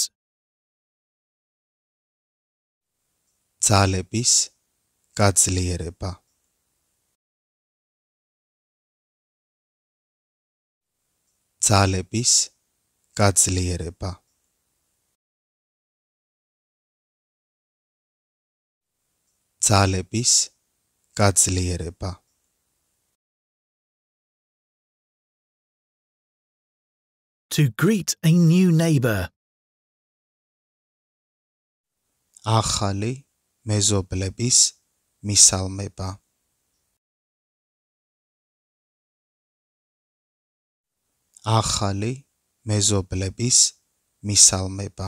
ძალების გაძლიერება ძალების გაძლიერება ძალების გაძლიერება გაძლიერება to greet a new neighbor ახალი მეზობლების მისალმება ახალი მეზობლების მისალმება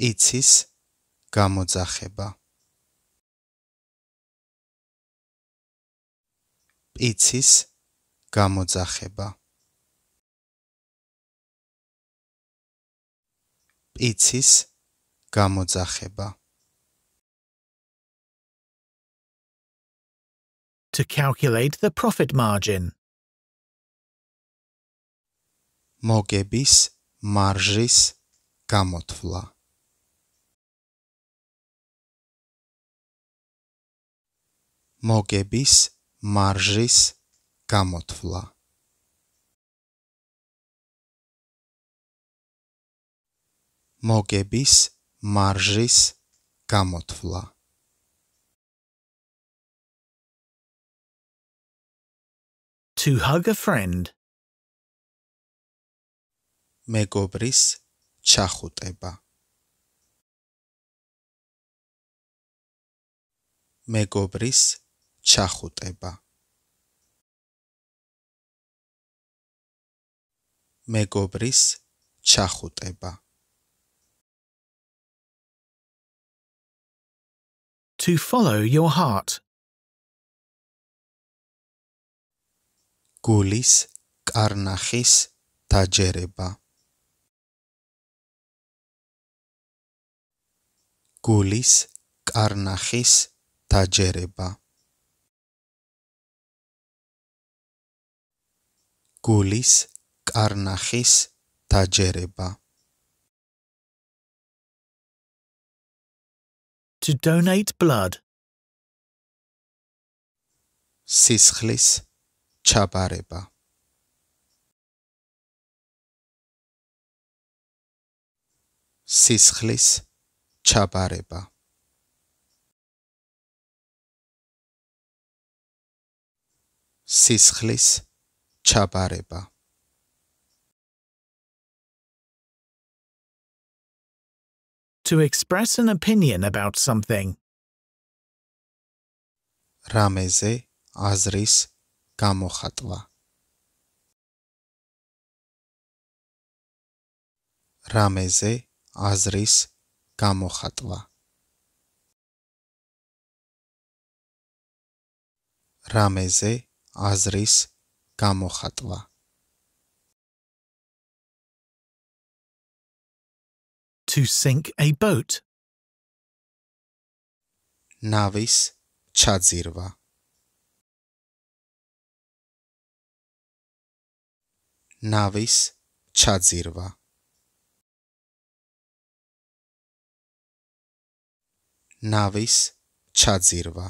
პიცის გამოძახება პიცის გამოძახება პიცის გამოძახება to calculate the profit margin მოგების მარჟის გამოთვლა მოგების მარჟის გამოთვლა მოგების მარჟის გამოთვლა to hug a friend მეგობრის ჩახუტება მეგობრის ჩახუტება მეგობრის ჩახუტება to follow your heart გულის კარნახის დაჯერება გულის კარნახის დაჯერება გულის, კარნახის დაჯერება. To donate blood. სისხლის ჩაბარება. სისხლის ჩაბარება. სისხლის to express an opinion about something. Rameze azris gamokhatva. Rameze azris gamokhatva. Rameze azris გამოხატვა to sink a boat navis chadzirva navis chadzirva navis chadzirva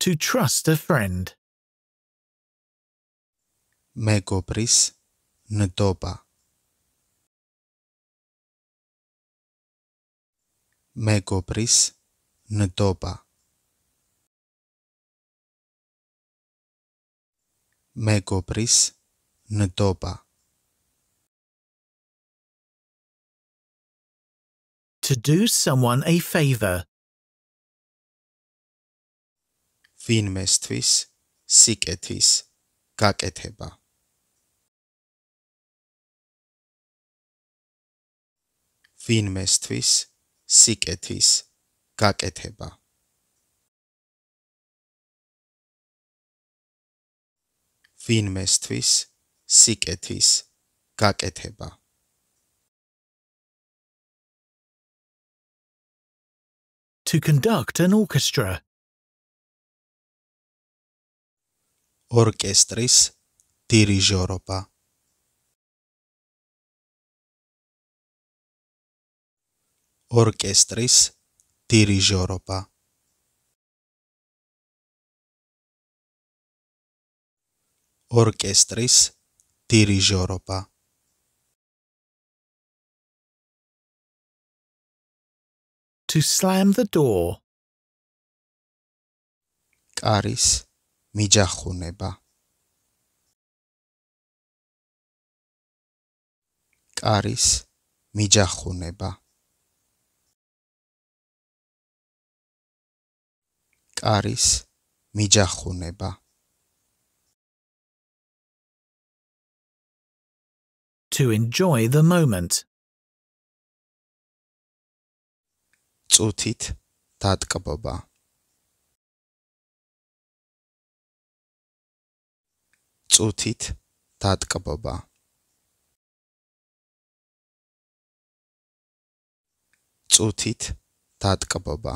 to trust a friend. Megopris ndopa. Megopris ndopa. Megopris ndopa. To do someone a favor. ვინმესთვის სიკეთის გაკეთება. ვინმესთვის სიკეთის გაკეთება. ვინმესთვის სიკეთის გაკეთება. To conduct an orchestra. ორკესტრის დირიჟორობა. ორკესტრის დირიჟორობა. ორკესტრის დირიჟორობა. To slam the door. კარის მიჯახუნება კარის მიჯახუნება კარის მიჯახუნება to enjoy the moment წუთით დატკბობა წუთით დატკბობა წუთით დატკბობა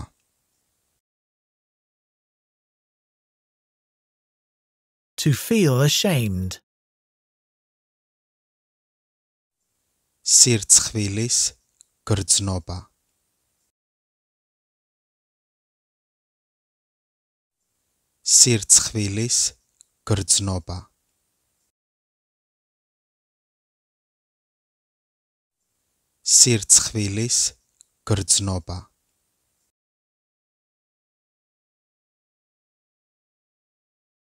to feel ashamed სირცხვილის გრძნობა სირცხვილის გრძნობა სირცხვილის გრძნობა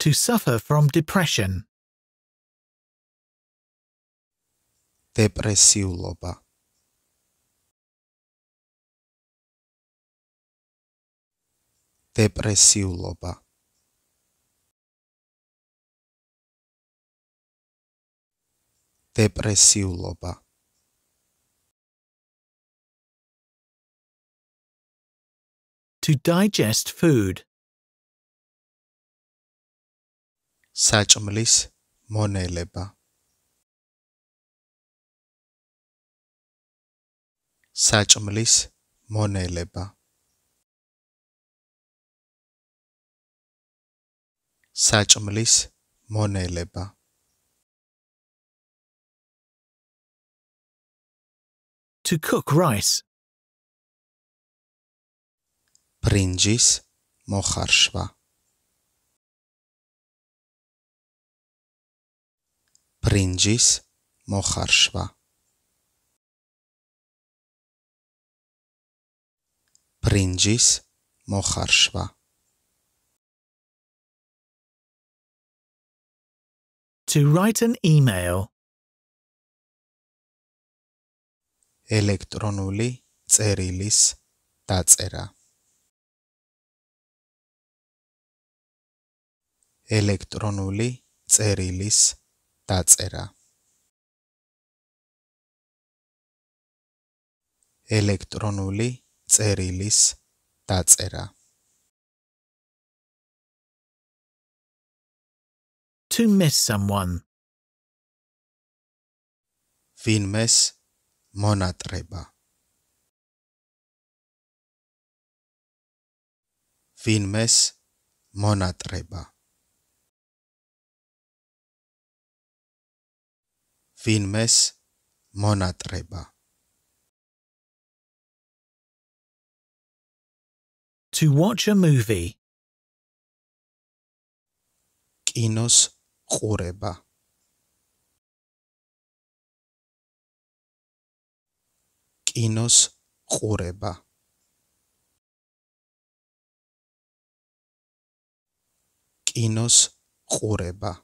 to suffer from depression depresiuloba depresiuloba depresiuloba to digest food. Sajomlis moneleba. Sajomlis moneleba. Sajomlis moneleba. To cook rice. ბრინჯის მოხარშვა ბრინჯის მოხარშვა ბრინჯის მოხარშვა to write an email ელექტრონული წერილის დაწერა ელექტრონული წერილის დაწერა ელექტრონული წერილის დაწერა 2 miss someone ვინმეს მონატრება ვინმეს მონატრება fin monatreba To watch a movie. Kinos choreba. Kinos choreba. Kinos choreba. Kinos choreba.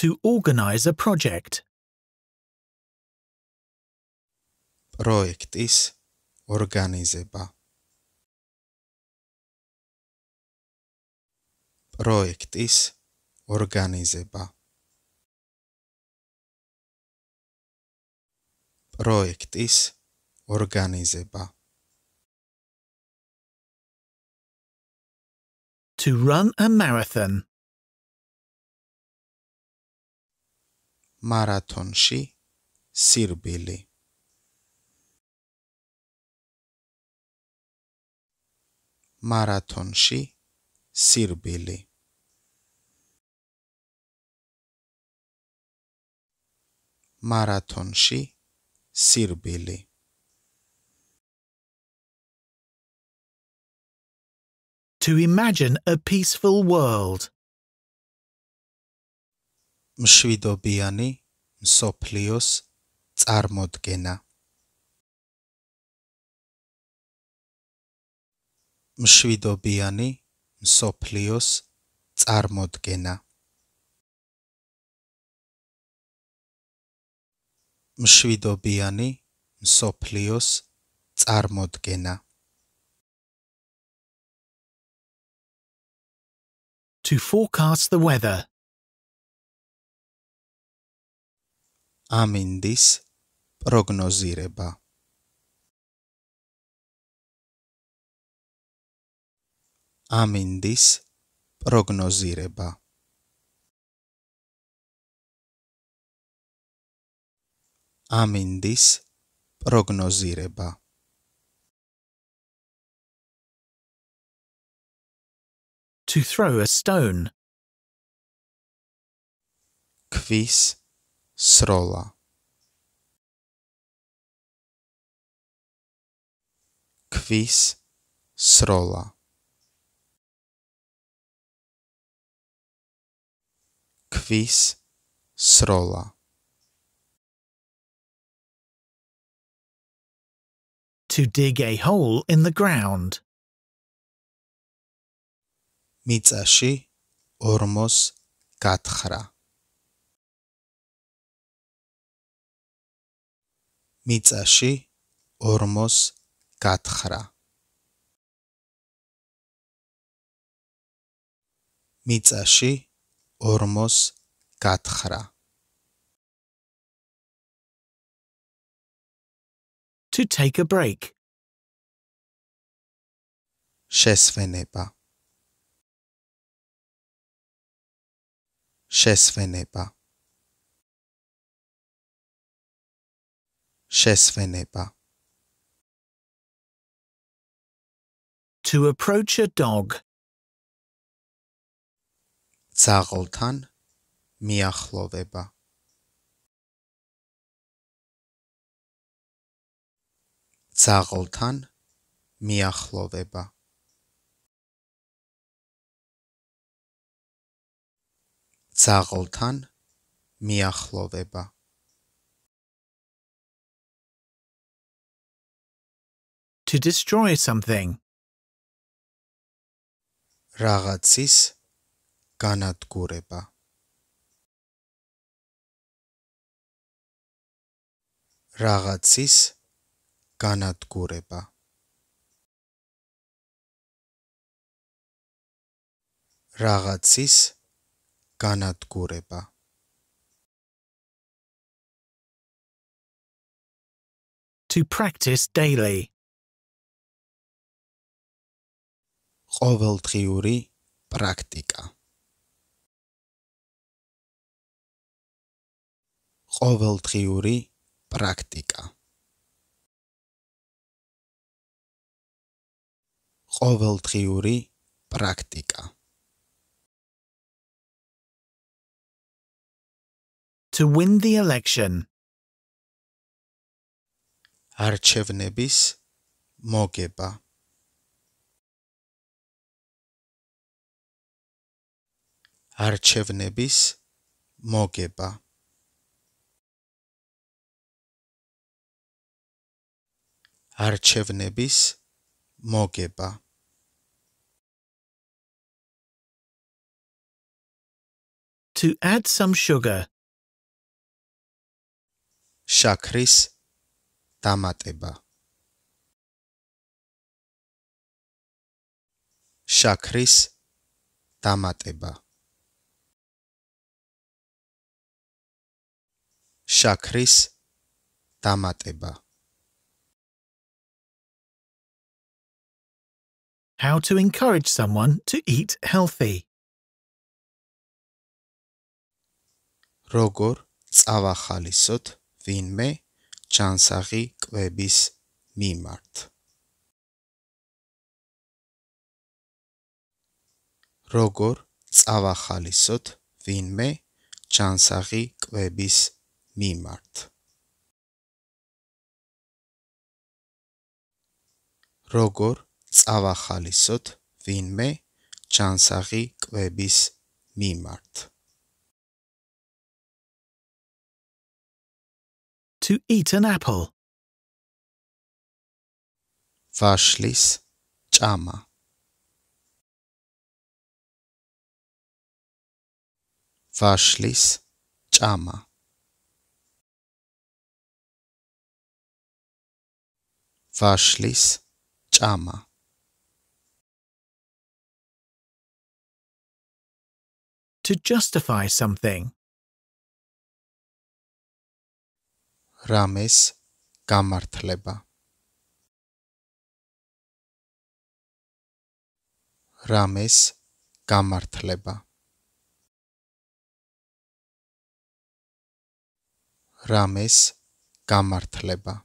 to organize a project. Projektis organizeba. Projektis organizeba. Projektis organizeba. To run a marathon. maratonshi sirbili. maratonshi sirbili. maratonshi sirbili. To imagine a peaceful world მშვიდობიანი მსოფლიოს წარმოდგენა მშვიდობიანი მსოფლიოს წარმოდგენა მშვიდობიანი მსოფლიოს წარმოდგენა To forecast the weather ამინდის პროგნოზირება ამინდის პროგნოზირება ამინდის პროგნოზირება to throw a stone kvis Srola. Quis Srola. Quis Srola. To dig a hole in the ground. Mitsashi ormos გათხრა მიწაში ორმოს გათხრა მიწაში ორმოს გათხრა to take a break შესვენება შესვენება შესვენება to approach a dog ცაღლთან მიახლოვება ცაღლთან მიახლოვება ცაღლთან მიახლოვება to destroy something. Ragazis განადგურება. Ragazis განადგურება. Ragazis განადგურება. To practice daily. ყოველდღიური პრაქტიკა ყოველდღიური პრაქტიკა ყოველდღიური პრაქტიკა to win the election არჩევნების მოგება არჩევნების მოგება არჩევნების მოგება to add some sugar შაქრის დამატება შაქრის დამატება შაქრის დამატება How to encourage someone to eat healthy როგორ წავახალისოთ ვინმე ჩანსაღი კვების მიმართ როგორ წავახალისოთ ვინმე ჩანსაღი კვების მიმართ მიმართ. როგორ წავახალისოთ ვინმე ჩანსაღი კვების მიმართ. To eat an apple. ვაშლის ჭამა. ვაშლის ჭამა. Vashlis Chama To justify something Rames Gamartleba Rames Gamartleba Rames Gamartleba Rames Gamartleba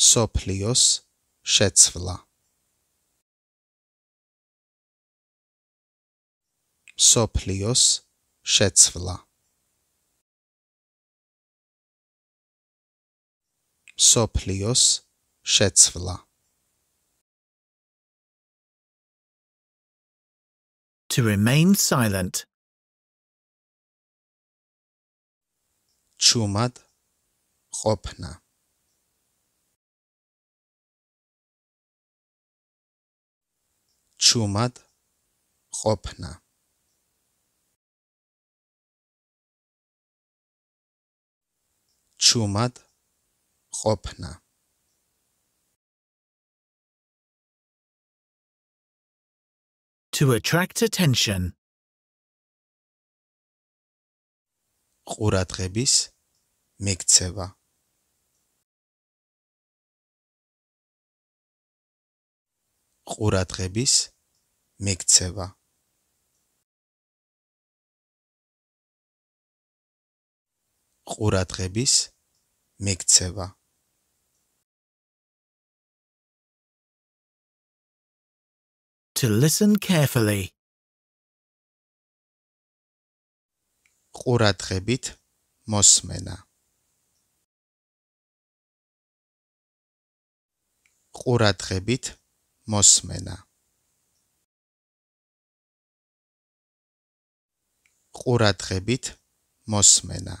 Soplios Shetsvla. Soplios Shetsvla. Soplios Shetsvla. To remain silent. Chumad Chopna. ჩუმად ყოფნა ჩუმად ყოფნა to attract attention ყურადღების მიქცევა ყურადღების მიქცევა მეკცევა ყურადღების მეკცევა to listen carefully ყურადღებით მოსმენა ყურადღებით მოსმენა ყურადღებით მოსმენა.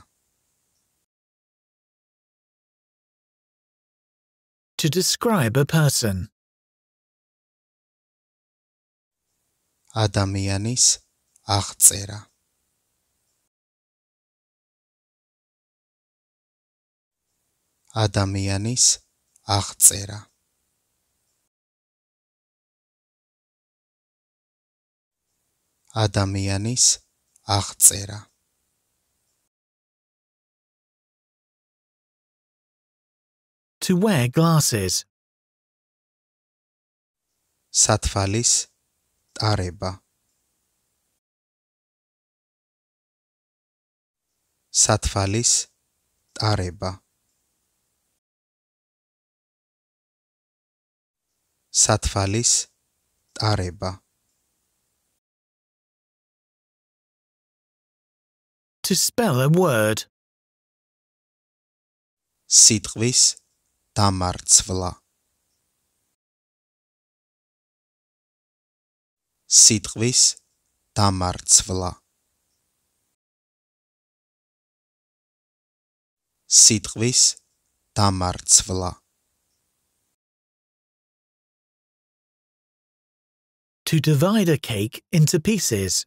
To describe a person. ადამიანის აღწერა. ადამიანის აღწერა. ადამიანის აღწერა. აღწერა to wear glasses სათვალის ტარება სათვალის ტარება სათვალის ტარება to spell a word. Sitvis tamarcvla. Sitvis tamarcvla. Sitvis tamarcvla. To divide a cake into pieces.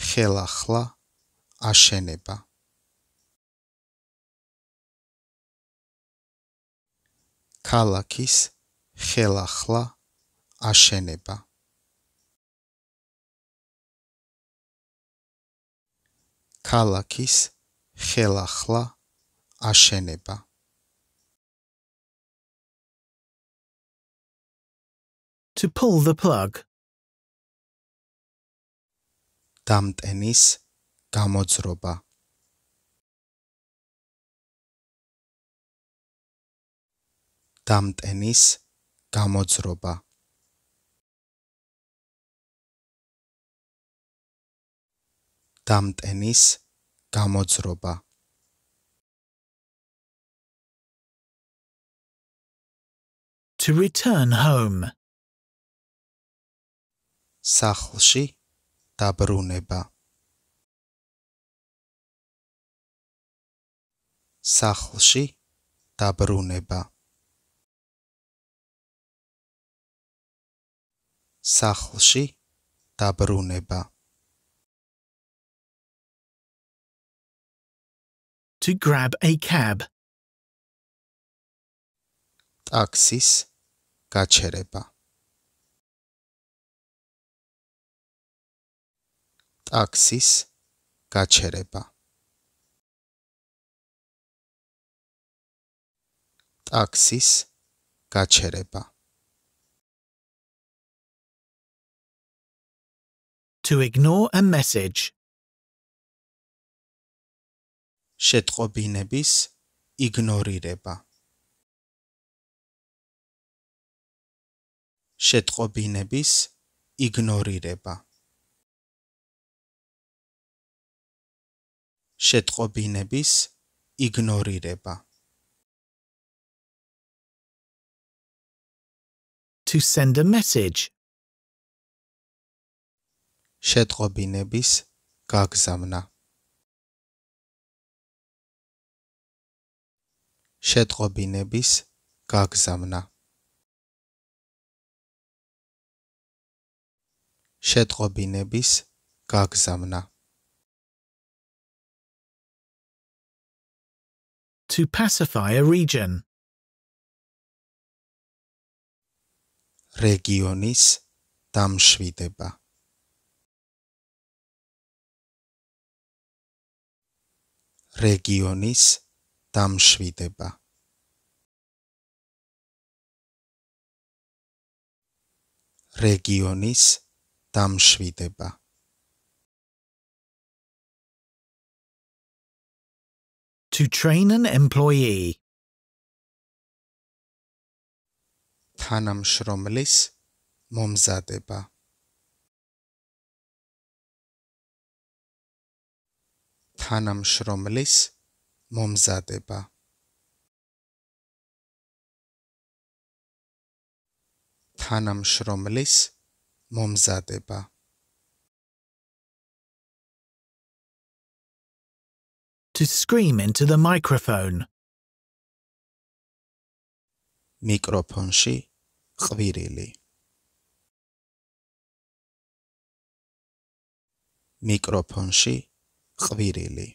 ხელახლა აშენება ქალაქის ხელახლა აშენება ქალაქის ხელახლა აშენება to pull the plug დამტენის გამოძრობა დამტენის გამოძრობა დამტენის გამოძრობა to return home სახლში დაბრუნება სახლში დაბრუნება სახლში დაბრუნება to grab a cab ტაქსის გაჩერება ტაქსის გაჩერება ტაქსის გაჩერება to ignore a message შეტყობინების იგნორირება შეტყობინების იგნორირება შეტყობინების იგნორირება to send a message შეტყობინების გაგზავნა შეტყობინების გაგზავნა შეტყობინების გაგზავნა to pacify a region. Regionis tamshvideba. Regionis tamshvideba. Regionis tamshvideba. To train an employee. Tanam Shromlis Momzadeba. Tanam Shromlis Momzadeba. Tanam Shromlis Momzadeba. to scream into the microphone. Mikroponshi khvirili. Mikroponshi khvirili.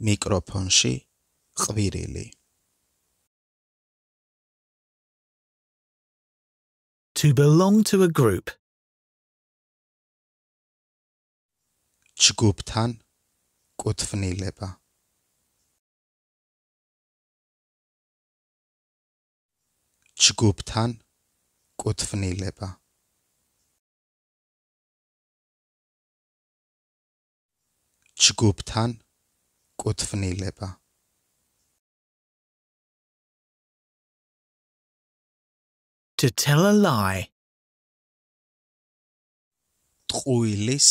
Mikroponshi khvirili. To belong to a group. ჯგუფთან კუთვნილება ჯგუფთან კუთვნილება ჯგუფთან კუთვნილება to tell a lie ტყუილის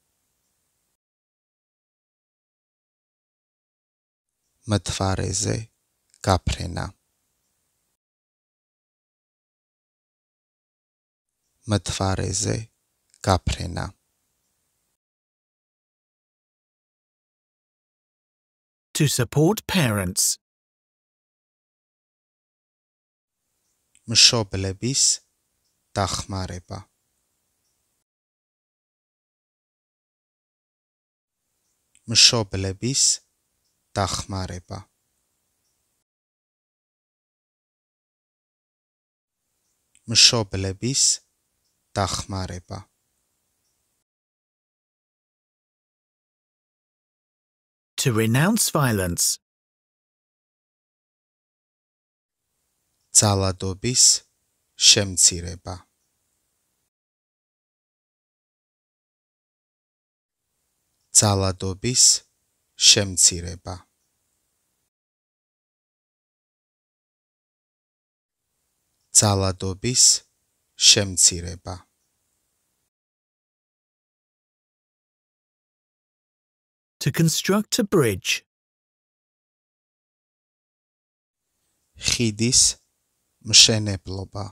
Mătvareze, Caprena. Mătvareze, Caprena. To support parents. მშობლების დახმარება დახმარება მშობლების დახმარება to renounce violence ძალადობის შემცირება ძალადობის შემცირება შემცირება ძალადობის შემცირება to construct a bridge ხიდის მშენებლობა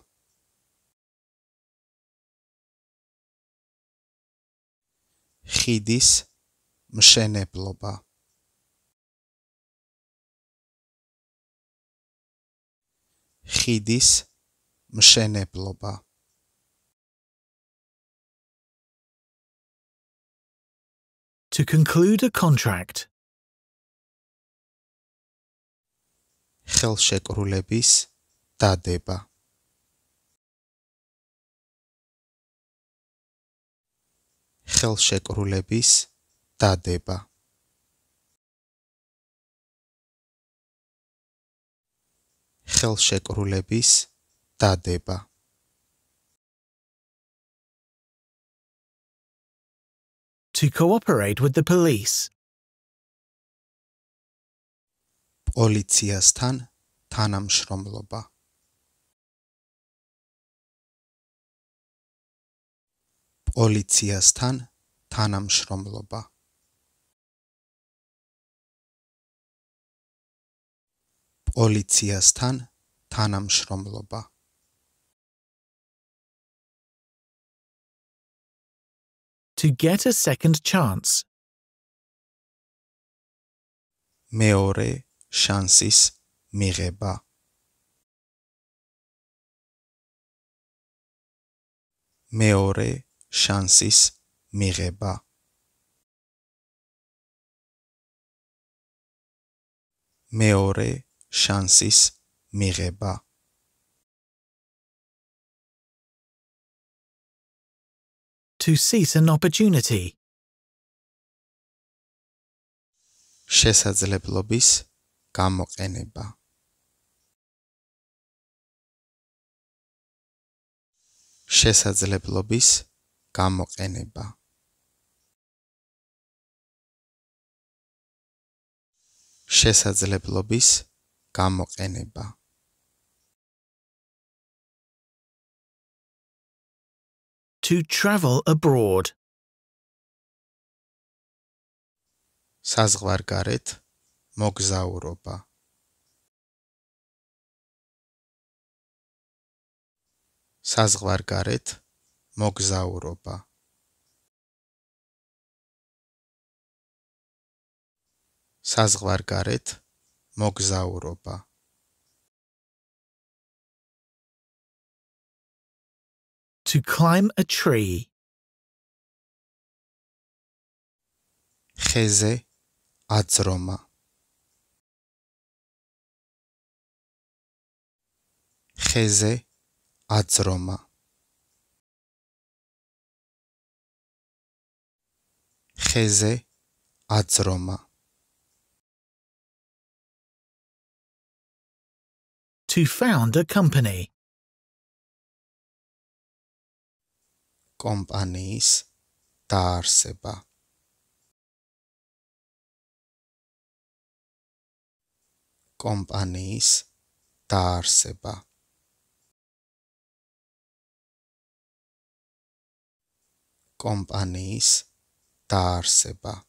ხიდის მშენებლობა ხიდის მშენებლობა. To conclude a contract. ხელშეკრულების დადება. ხელშეკრულების დადება. ხელშეკრულების დადება to cooperate with the police პოლიციასთან თანამშრომლობა პოლიციასთან თანამშრომლობა პოლიციასთან თანამშრომლობა to get a second chance მეორე შანსის მიღება მეორე შანსის მიღება მეორე შანსის მიღება შანსის მიღება. to seize an opportunity შესაძლებლობის გამოყენება შესაძლებლობის გამოყენება შესაძლებლობის გამოყენება გამოყენება to travel abroad საზღვარგარეთ მოგზაურობა საზღვარგარეთ მოგზაურობა საზღვარგარეთ მოგზაურობა მოგზაურობა to climb a tree ხეზე აძრომა ხეზე აძრომა ხეზე აძრომა to found a company. Companies tarseba. Companies tarseba. Companies tarseba.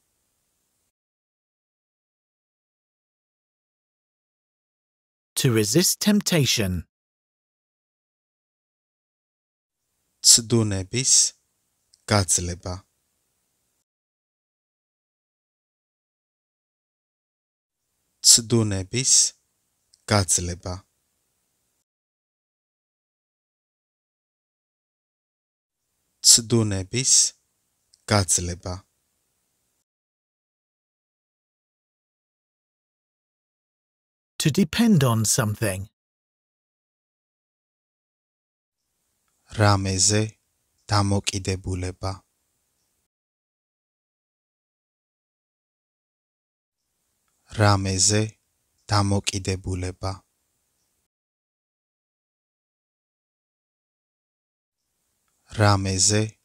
to resist temptation. Tsdunebis gazleba. Tsdunebis gazleba. to depend on something. Rameze damokidebuleba. Rameze Rameze damokidebuleba. Rameze,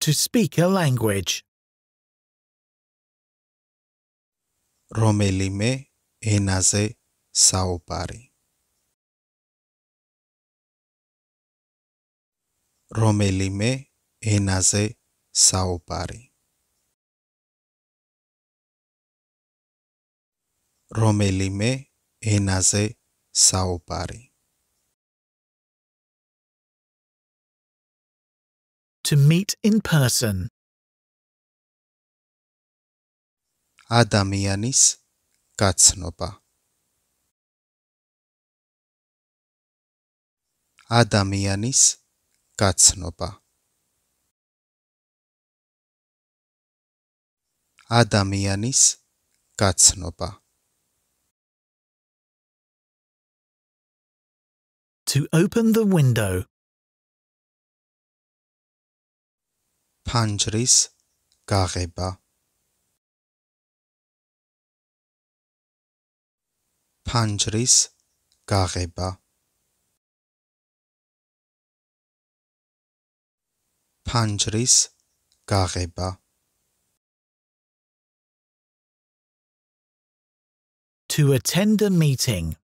to speak a language. Romelime enaze saopari. Romelime enaze saopari. Romelime enaze saupari. to meet in person. Adamianis Katsnoba Adamianis Katsnoba Adamianis Katsnoba To open the window Panjris Gareba Panjris Gareba Panjris Gareba To attend a meeting.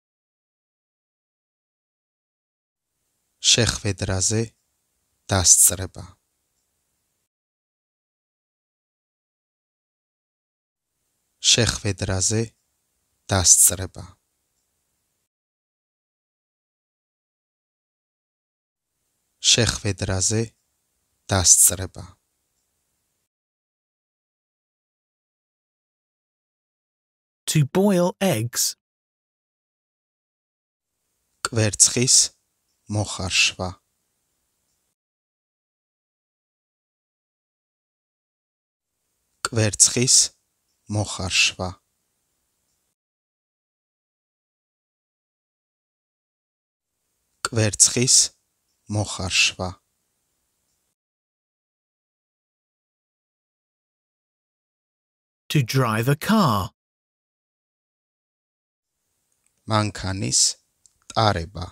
Shekhvedraze, Dastreba. შეხვედრაზე დასწრება შეხვედრაზე დასწრება to boil eggs კვერცხის მოხარშვა კვერცხის მოხარშვა კვერცხის მოხარშვა to drive a car მანქანის ტარება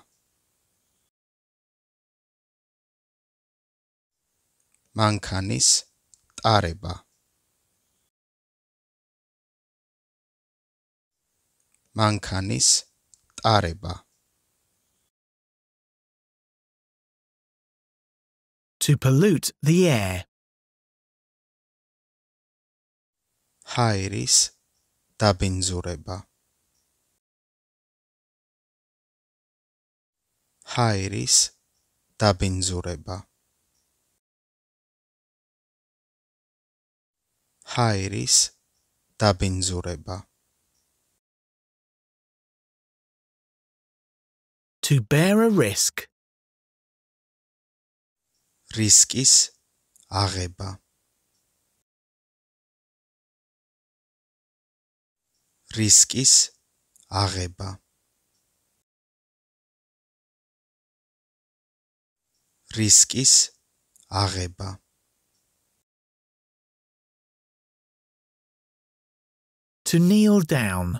მანქანის ტარება მანქანის ტარება to pollute the air ჰაერის დაბინძურება ჰაერის დაბინძურება ჰაერის დაბინძურება To bear a risk. Riskis Areba. Riskis Areba. Riskis Areba. To kneel down.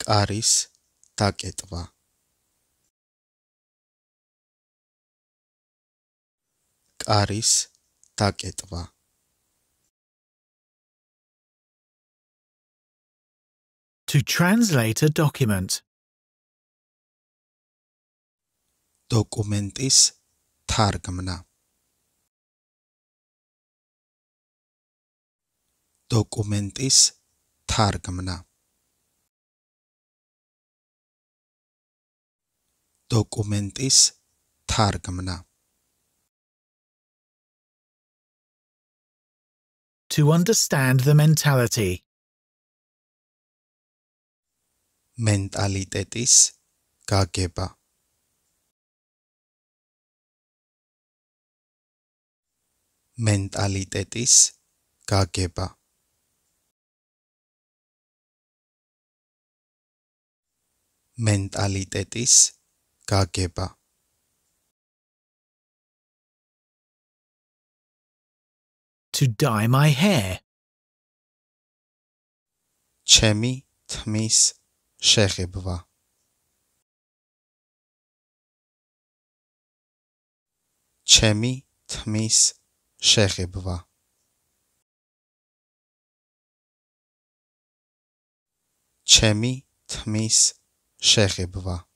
კარის დაკეტვა კარის დაკეტვა To translate a document. დოკუმენტის თარგმნა დოკუმენტის თარგმნა documentis targamna. To understand the mentality. Mentalitatis gageba. Mentalitatis gageba. Mentalitatis to dye my hair. Chemi Tmis Sheribva. Chemi Tmis Sheribva. Chemi Tmis Sheribva.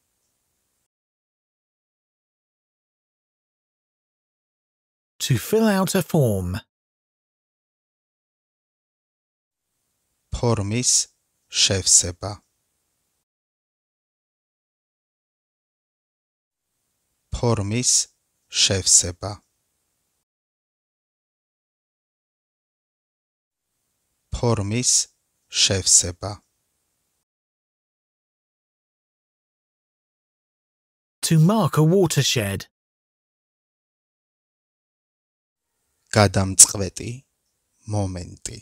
to fill out a form. Formis Shevseba Formis Shevseba Formis Shevseba To mark a watershed. გადამწყვეტი მომენტი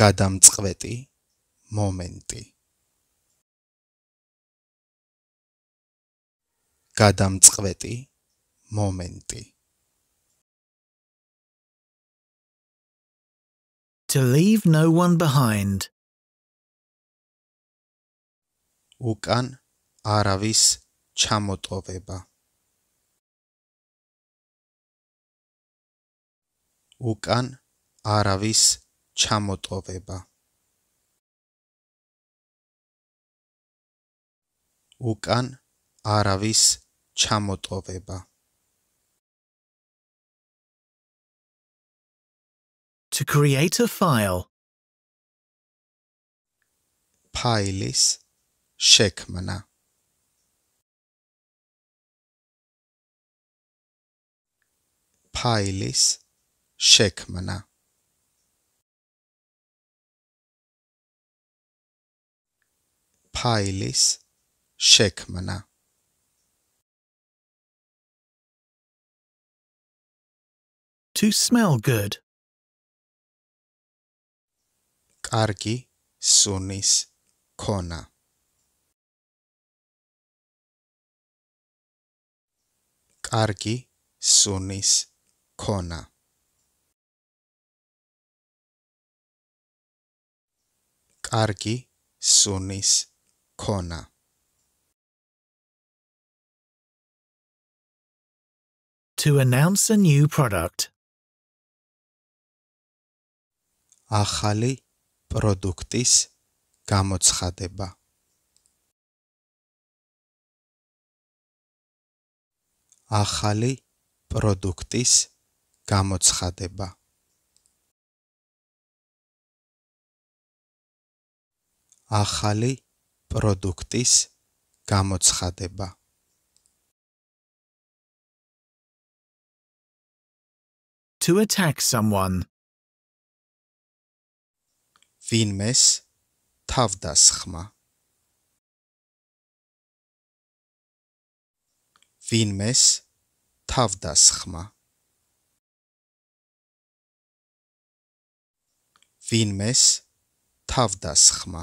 გადამწყვეტი მომენტი გადამწყვეტი მომენტი to leave no one behind უკან არავის ჩამოტოვება უკან არავის ჩამოტოვება უკან არავის ჩამოტოვება to create a file ფაილის შექმნა ფაილის Shekmana. Shake mana To smell good. Kargi Sunis Kona. Kargi sunis kona. Argi Sunnis kona To announce a new product. ახალი პროდუქტის გამოცხადება. ახალი პროდუქტის გამოცხადება. ახალი პროდუქტის გამოცხადება to attack someone ვინმეს თავდასხმა ვინმეს თავდასხმა ვინმეს თავდასხმა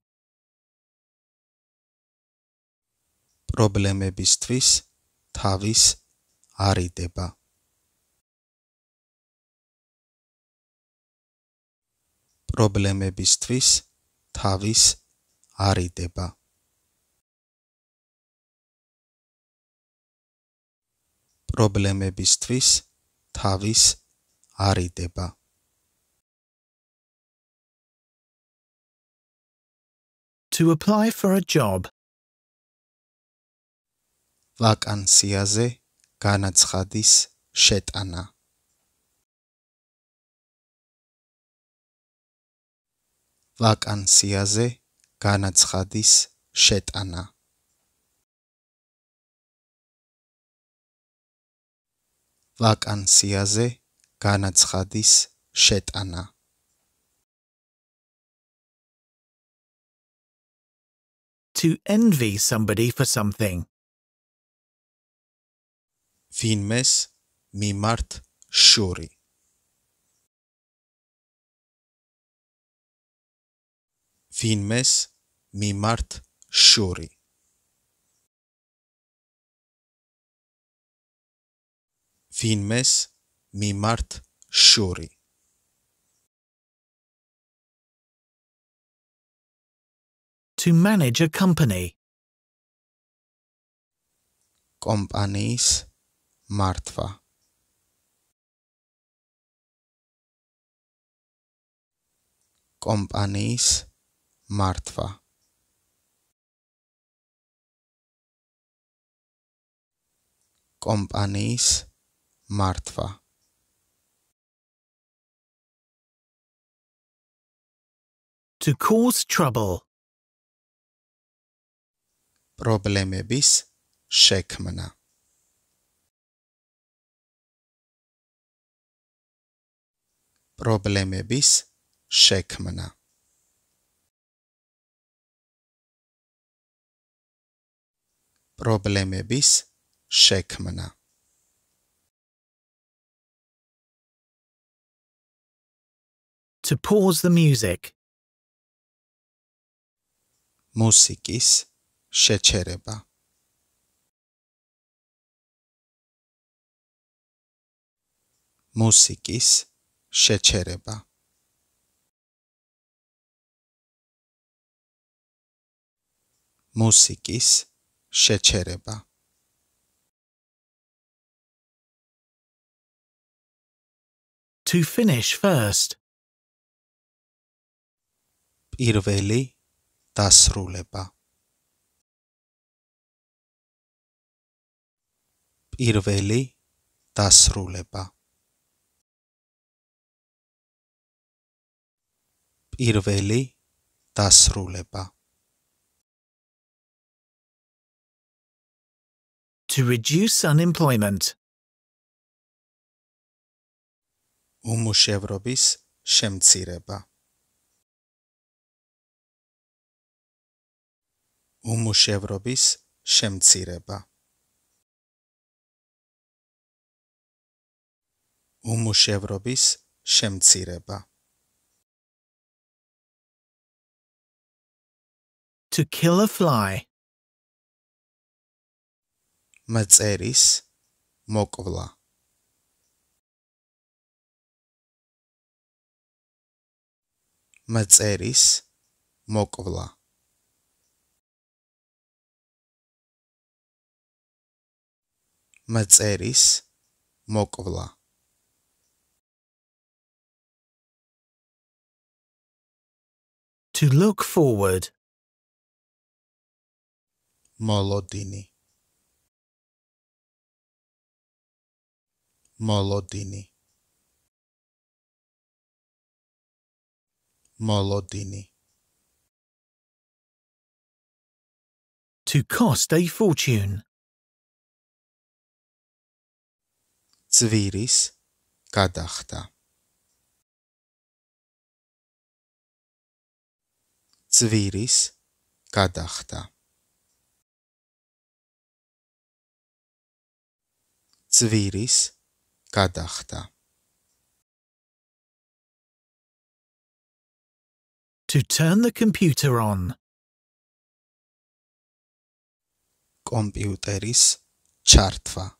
პრობლემებისთვის თავის არიდება. პრობლემებისთვის თავის არიდება. პრობლემებისთვის თავის არიდება. To apply for a job ვაკანსიაზე განაცხადის შეტანა. ვაკანსიაზე განაცხადის შეტანა. ვაკანსიაზე განაცხადის შეტანა. To envy somebody for something fin mes mart shuri. Fin mes mart shuri. Fin mes mart shuri. To manage a company. Companies martwa Companies martwa Companies martwa To cause trouble. bis შექმნა პრობლემების შექმნა. პრობლემების შექმნა. To pause the music. მუსიკის შეჩერება. მუსიკის შეჩერება მუსიკის შეჩერება to finish first პირველი დასრულება პირველი დასრულება პირველი დასრულება to reduce unemployment უმუშევრობის შემცირება უმუშევრობის შემცირება უმუშევრობის შემცირება To kill a fly. Matzeris mokovla. Matzeris mokovla. Matzeris mokovla. To look forward. Malodini, Malodini, Malodini. To cost a fortune Zviris Kadachta Zviris Kadachta. cviris cadachta. To turn the computer on. Computeris chartva.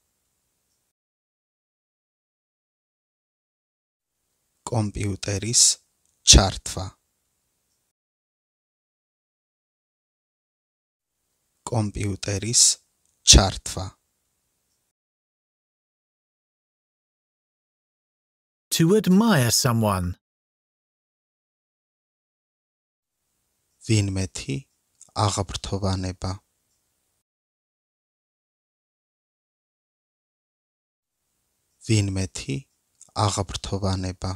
Computeris chartva. Computeris chartva. to admire someone. Vinmeti Agabrtovaneba Vinmeti Agabrtovaneba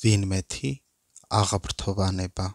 Vinmeti Agabrtovaneba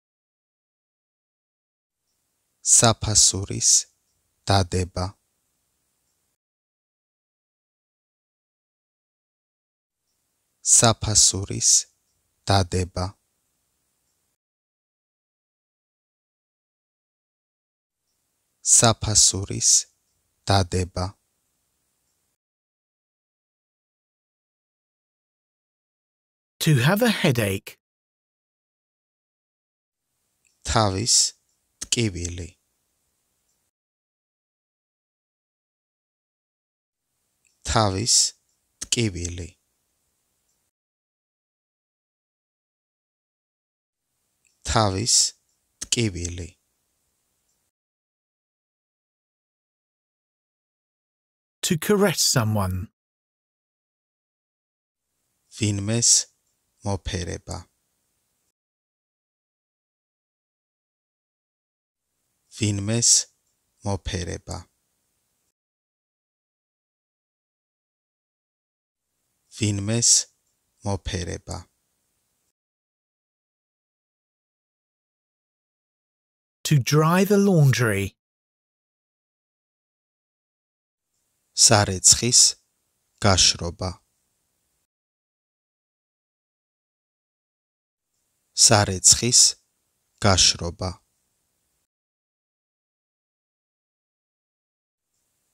საფასურის დადება საფასურის დადება საფასურის დადება to have a headache თავის Kebele. Tavis Kebele. Tavis Kebele. To caress someone. Vinmes Mopereba. ვინმეს მოფერება ვინმეს მოფერება to dry the laundry სარეცხის გაშრობა სარეცხის გაშრობა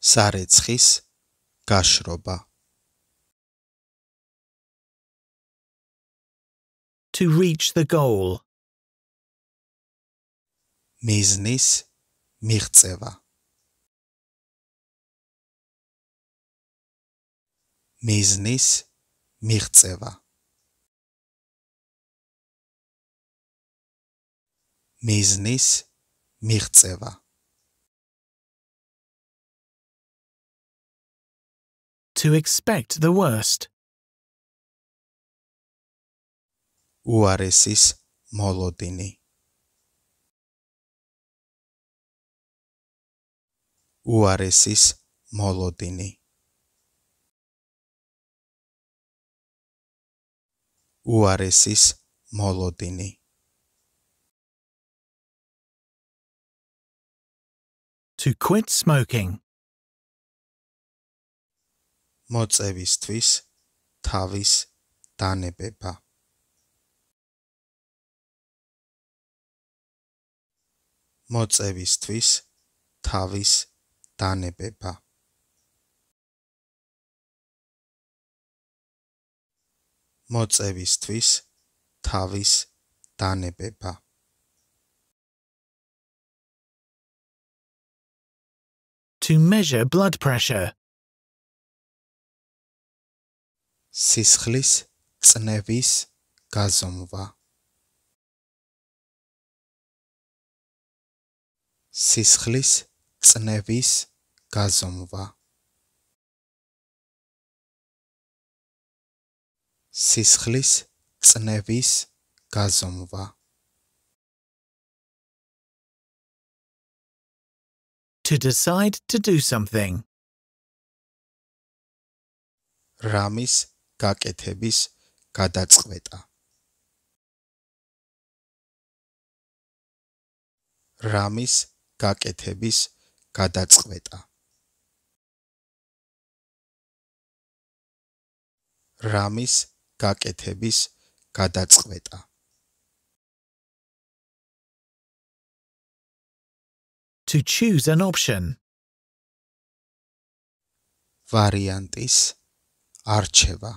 სარეცხის გაშრობა to reach the goal მიზნის მიღწევა მიზნის მიღწევა მიზნის მიღწევა to expect the worst. Uaresis molodini. Uaresis molodini. Uaresis molodini. To quit smoking მოწევისთვის თავის დანებება. მოწევისთვის თავის დანებება. მოწევისთვის თავის დანებება. To measure blood pressure. სისხლის წნევის გაზომვა სისხლის წნევის გაზომვა სისხლის წნევის გაზომვა to decide to do something რამის გაკეთების გადაწყვეტა რამის გაკეთების გადაწყვეტა რამის გაკეთების გადაწყვეტა to choose an option варіантис арчева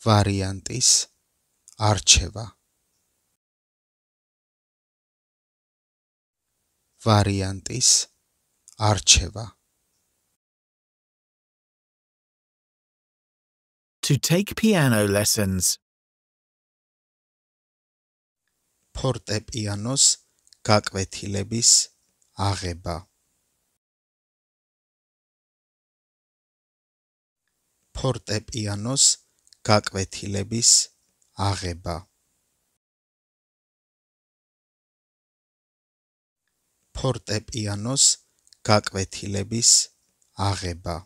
ვარიანტის არჩევა ვარიანტის არჩევა to take piano lessons ფორტეპიანოს გაკვეთილების აღება ფორტეპიანოს გაკვეთილების აღება ფორტეპიანოს გაკვეთილების აღება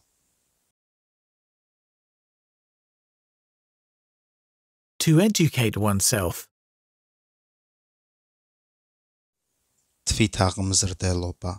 to educate oneself თვითაღმზრდელობა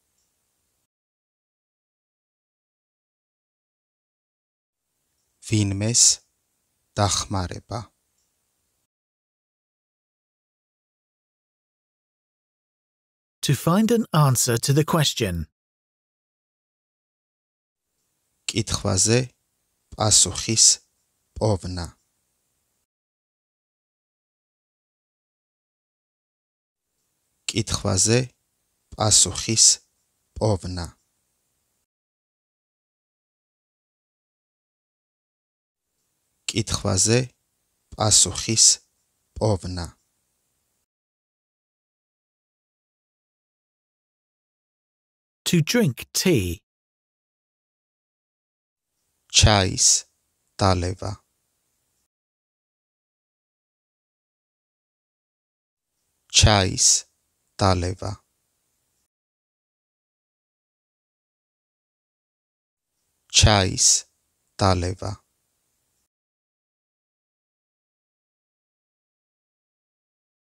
ვინმეს დახმარება To find an answer to the question. კითხვაზე პასუხის პოვნა. კითხვაზე პასუხის პოვნა. მკითხვაზე პასუხის პოვნა. To drink tea. ჩაის დალევა. ჩაის დალევა. ჩაის დალევა.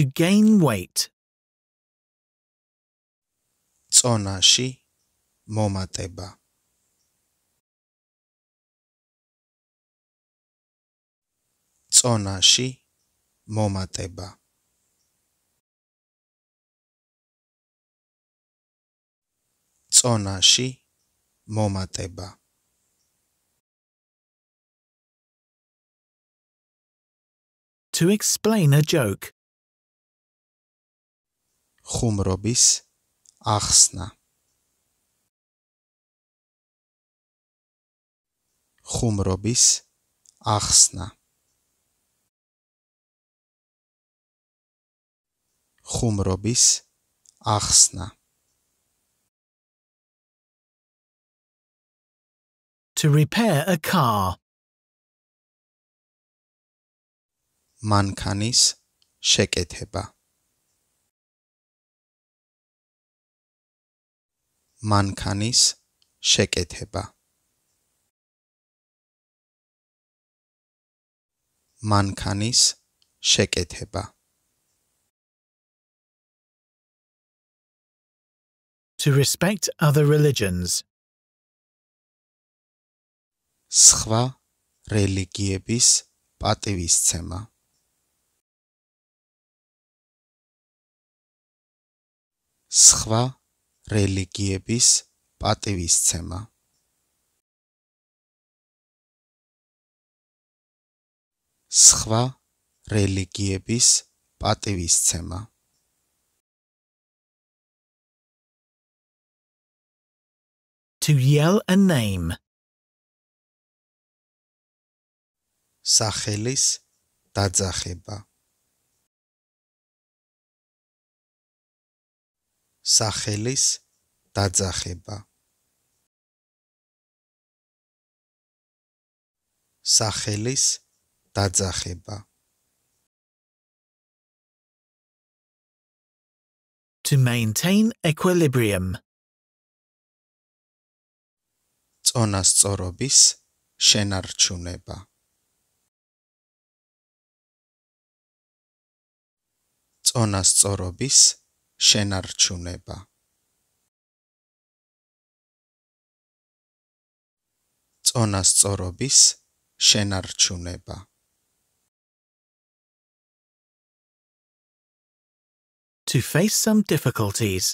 to gain weight. Tsonashi momateba. Tsonashi momateba. Tsonashi momateba. To explain a joke. ხუმრობის ახსნა ხუმრობის ახსნა ხუმრობის ახსნა to repair a car მანქანის შეკეთება მანქანის შეკეთება მანქანის შეკეთება to respect other religions სხვა რელიგიების პატივისცემა სხვა რელიგიების პატივისცემა სხვა რელიგიების პატივისცემა to yell a name სახელის დაძახება სახელის დაძახება სახელის დაძახება to maintain equilibrium წონას წორობის შენარჩუნება წონას წორობის შენარჩუნება წონასწორობის შენარჩუნება to face some difficulties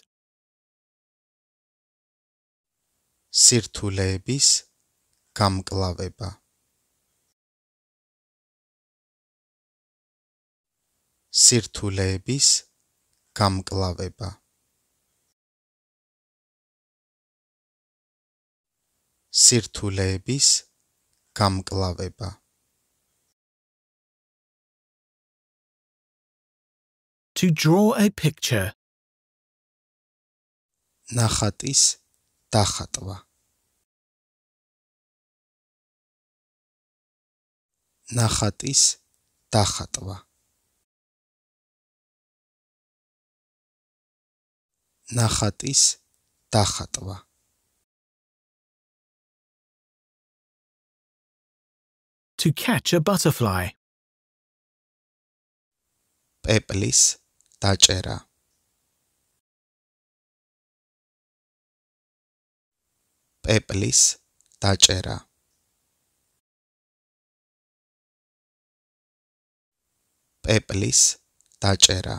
სირთულეების გამკლავება სირთულეების გამკლავება სირთულეების გამკლავება to draw a picture ნახატის დახატვა ნახატის დახატვა ნახატის დახატვა to catch a butterfly peplis tachera. peplis tachera. peplis tachera.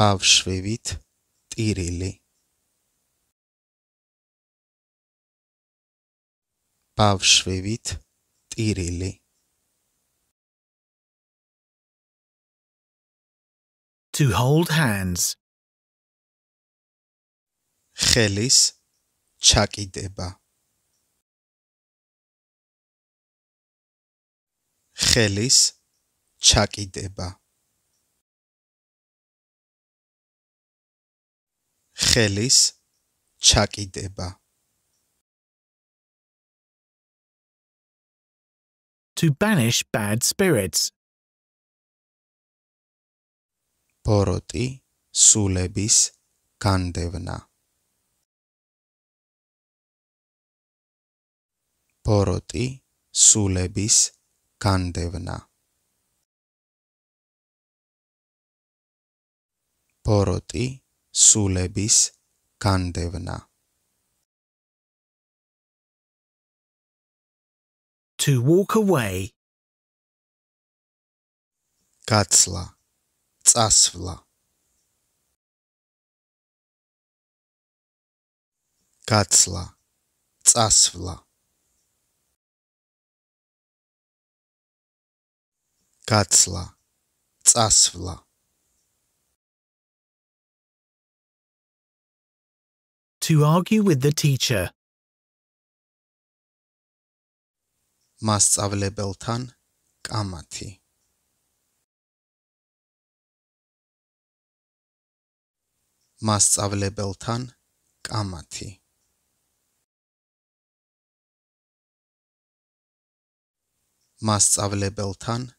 ბავშვივით ტირილი ბავშვივით ტირილი to hold hands ხელის ჩაკიდება ხელის ჩაკიდება Chelis ჩაკიდება to banish bad spirits poroti sulebis kandevna poroti sulebis kandevna poroti Sulebis Kandevna. To walk away. Katsla. Tsasvla. Katsla. Tsasvla. Katsla, tsasvla. to argue with the teacher. Masavlebeltan Kamati Masavlebeltan Kamati Masavlebeltan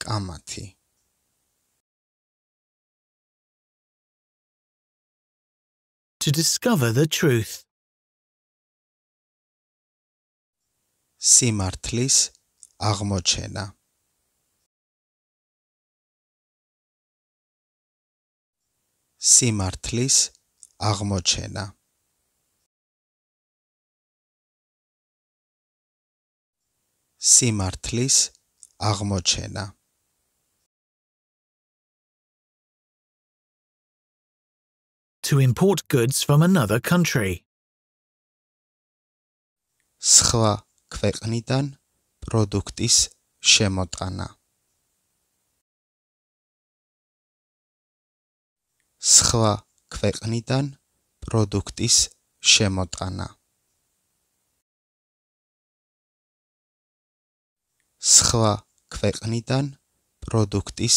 Kamati Mas to discover the truth. Simartlis Armochena Simartlis Armochena Simartlis Armochena to import goods from another country. სხვა ქვეყნიდან პროდუქტის შემოტანა. სხვა ქვეყნიდან პროდუქტის შემოტანა. სხვა ქვეყნიდან პროდუქტის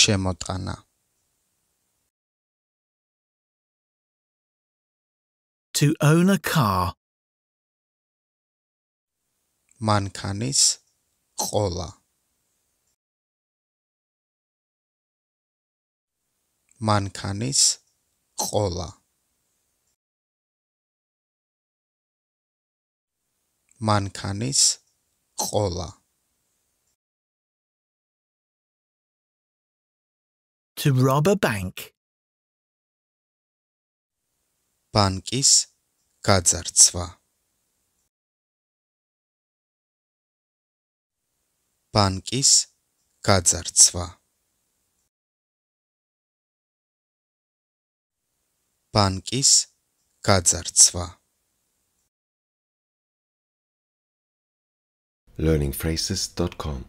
შემოტანა. to own a car. Mankanis kola. Mankanis kola. Mankanis kola. To rob a bank ბანკის გაძარცვა ბანკის გაძარცვა ბანკის გაძარცვა learningphrases.com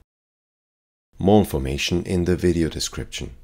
More information in the video description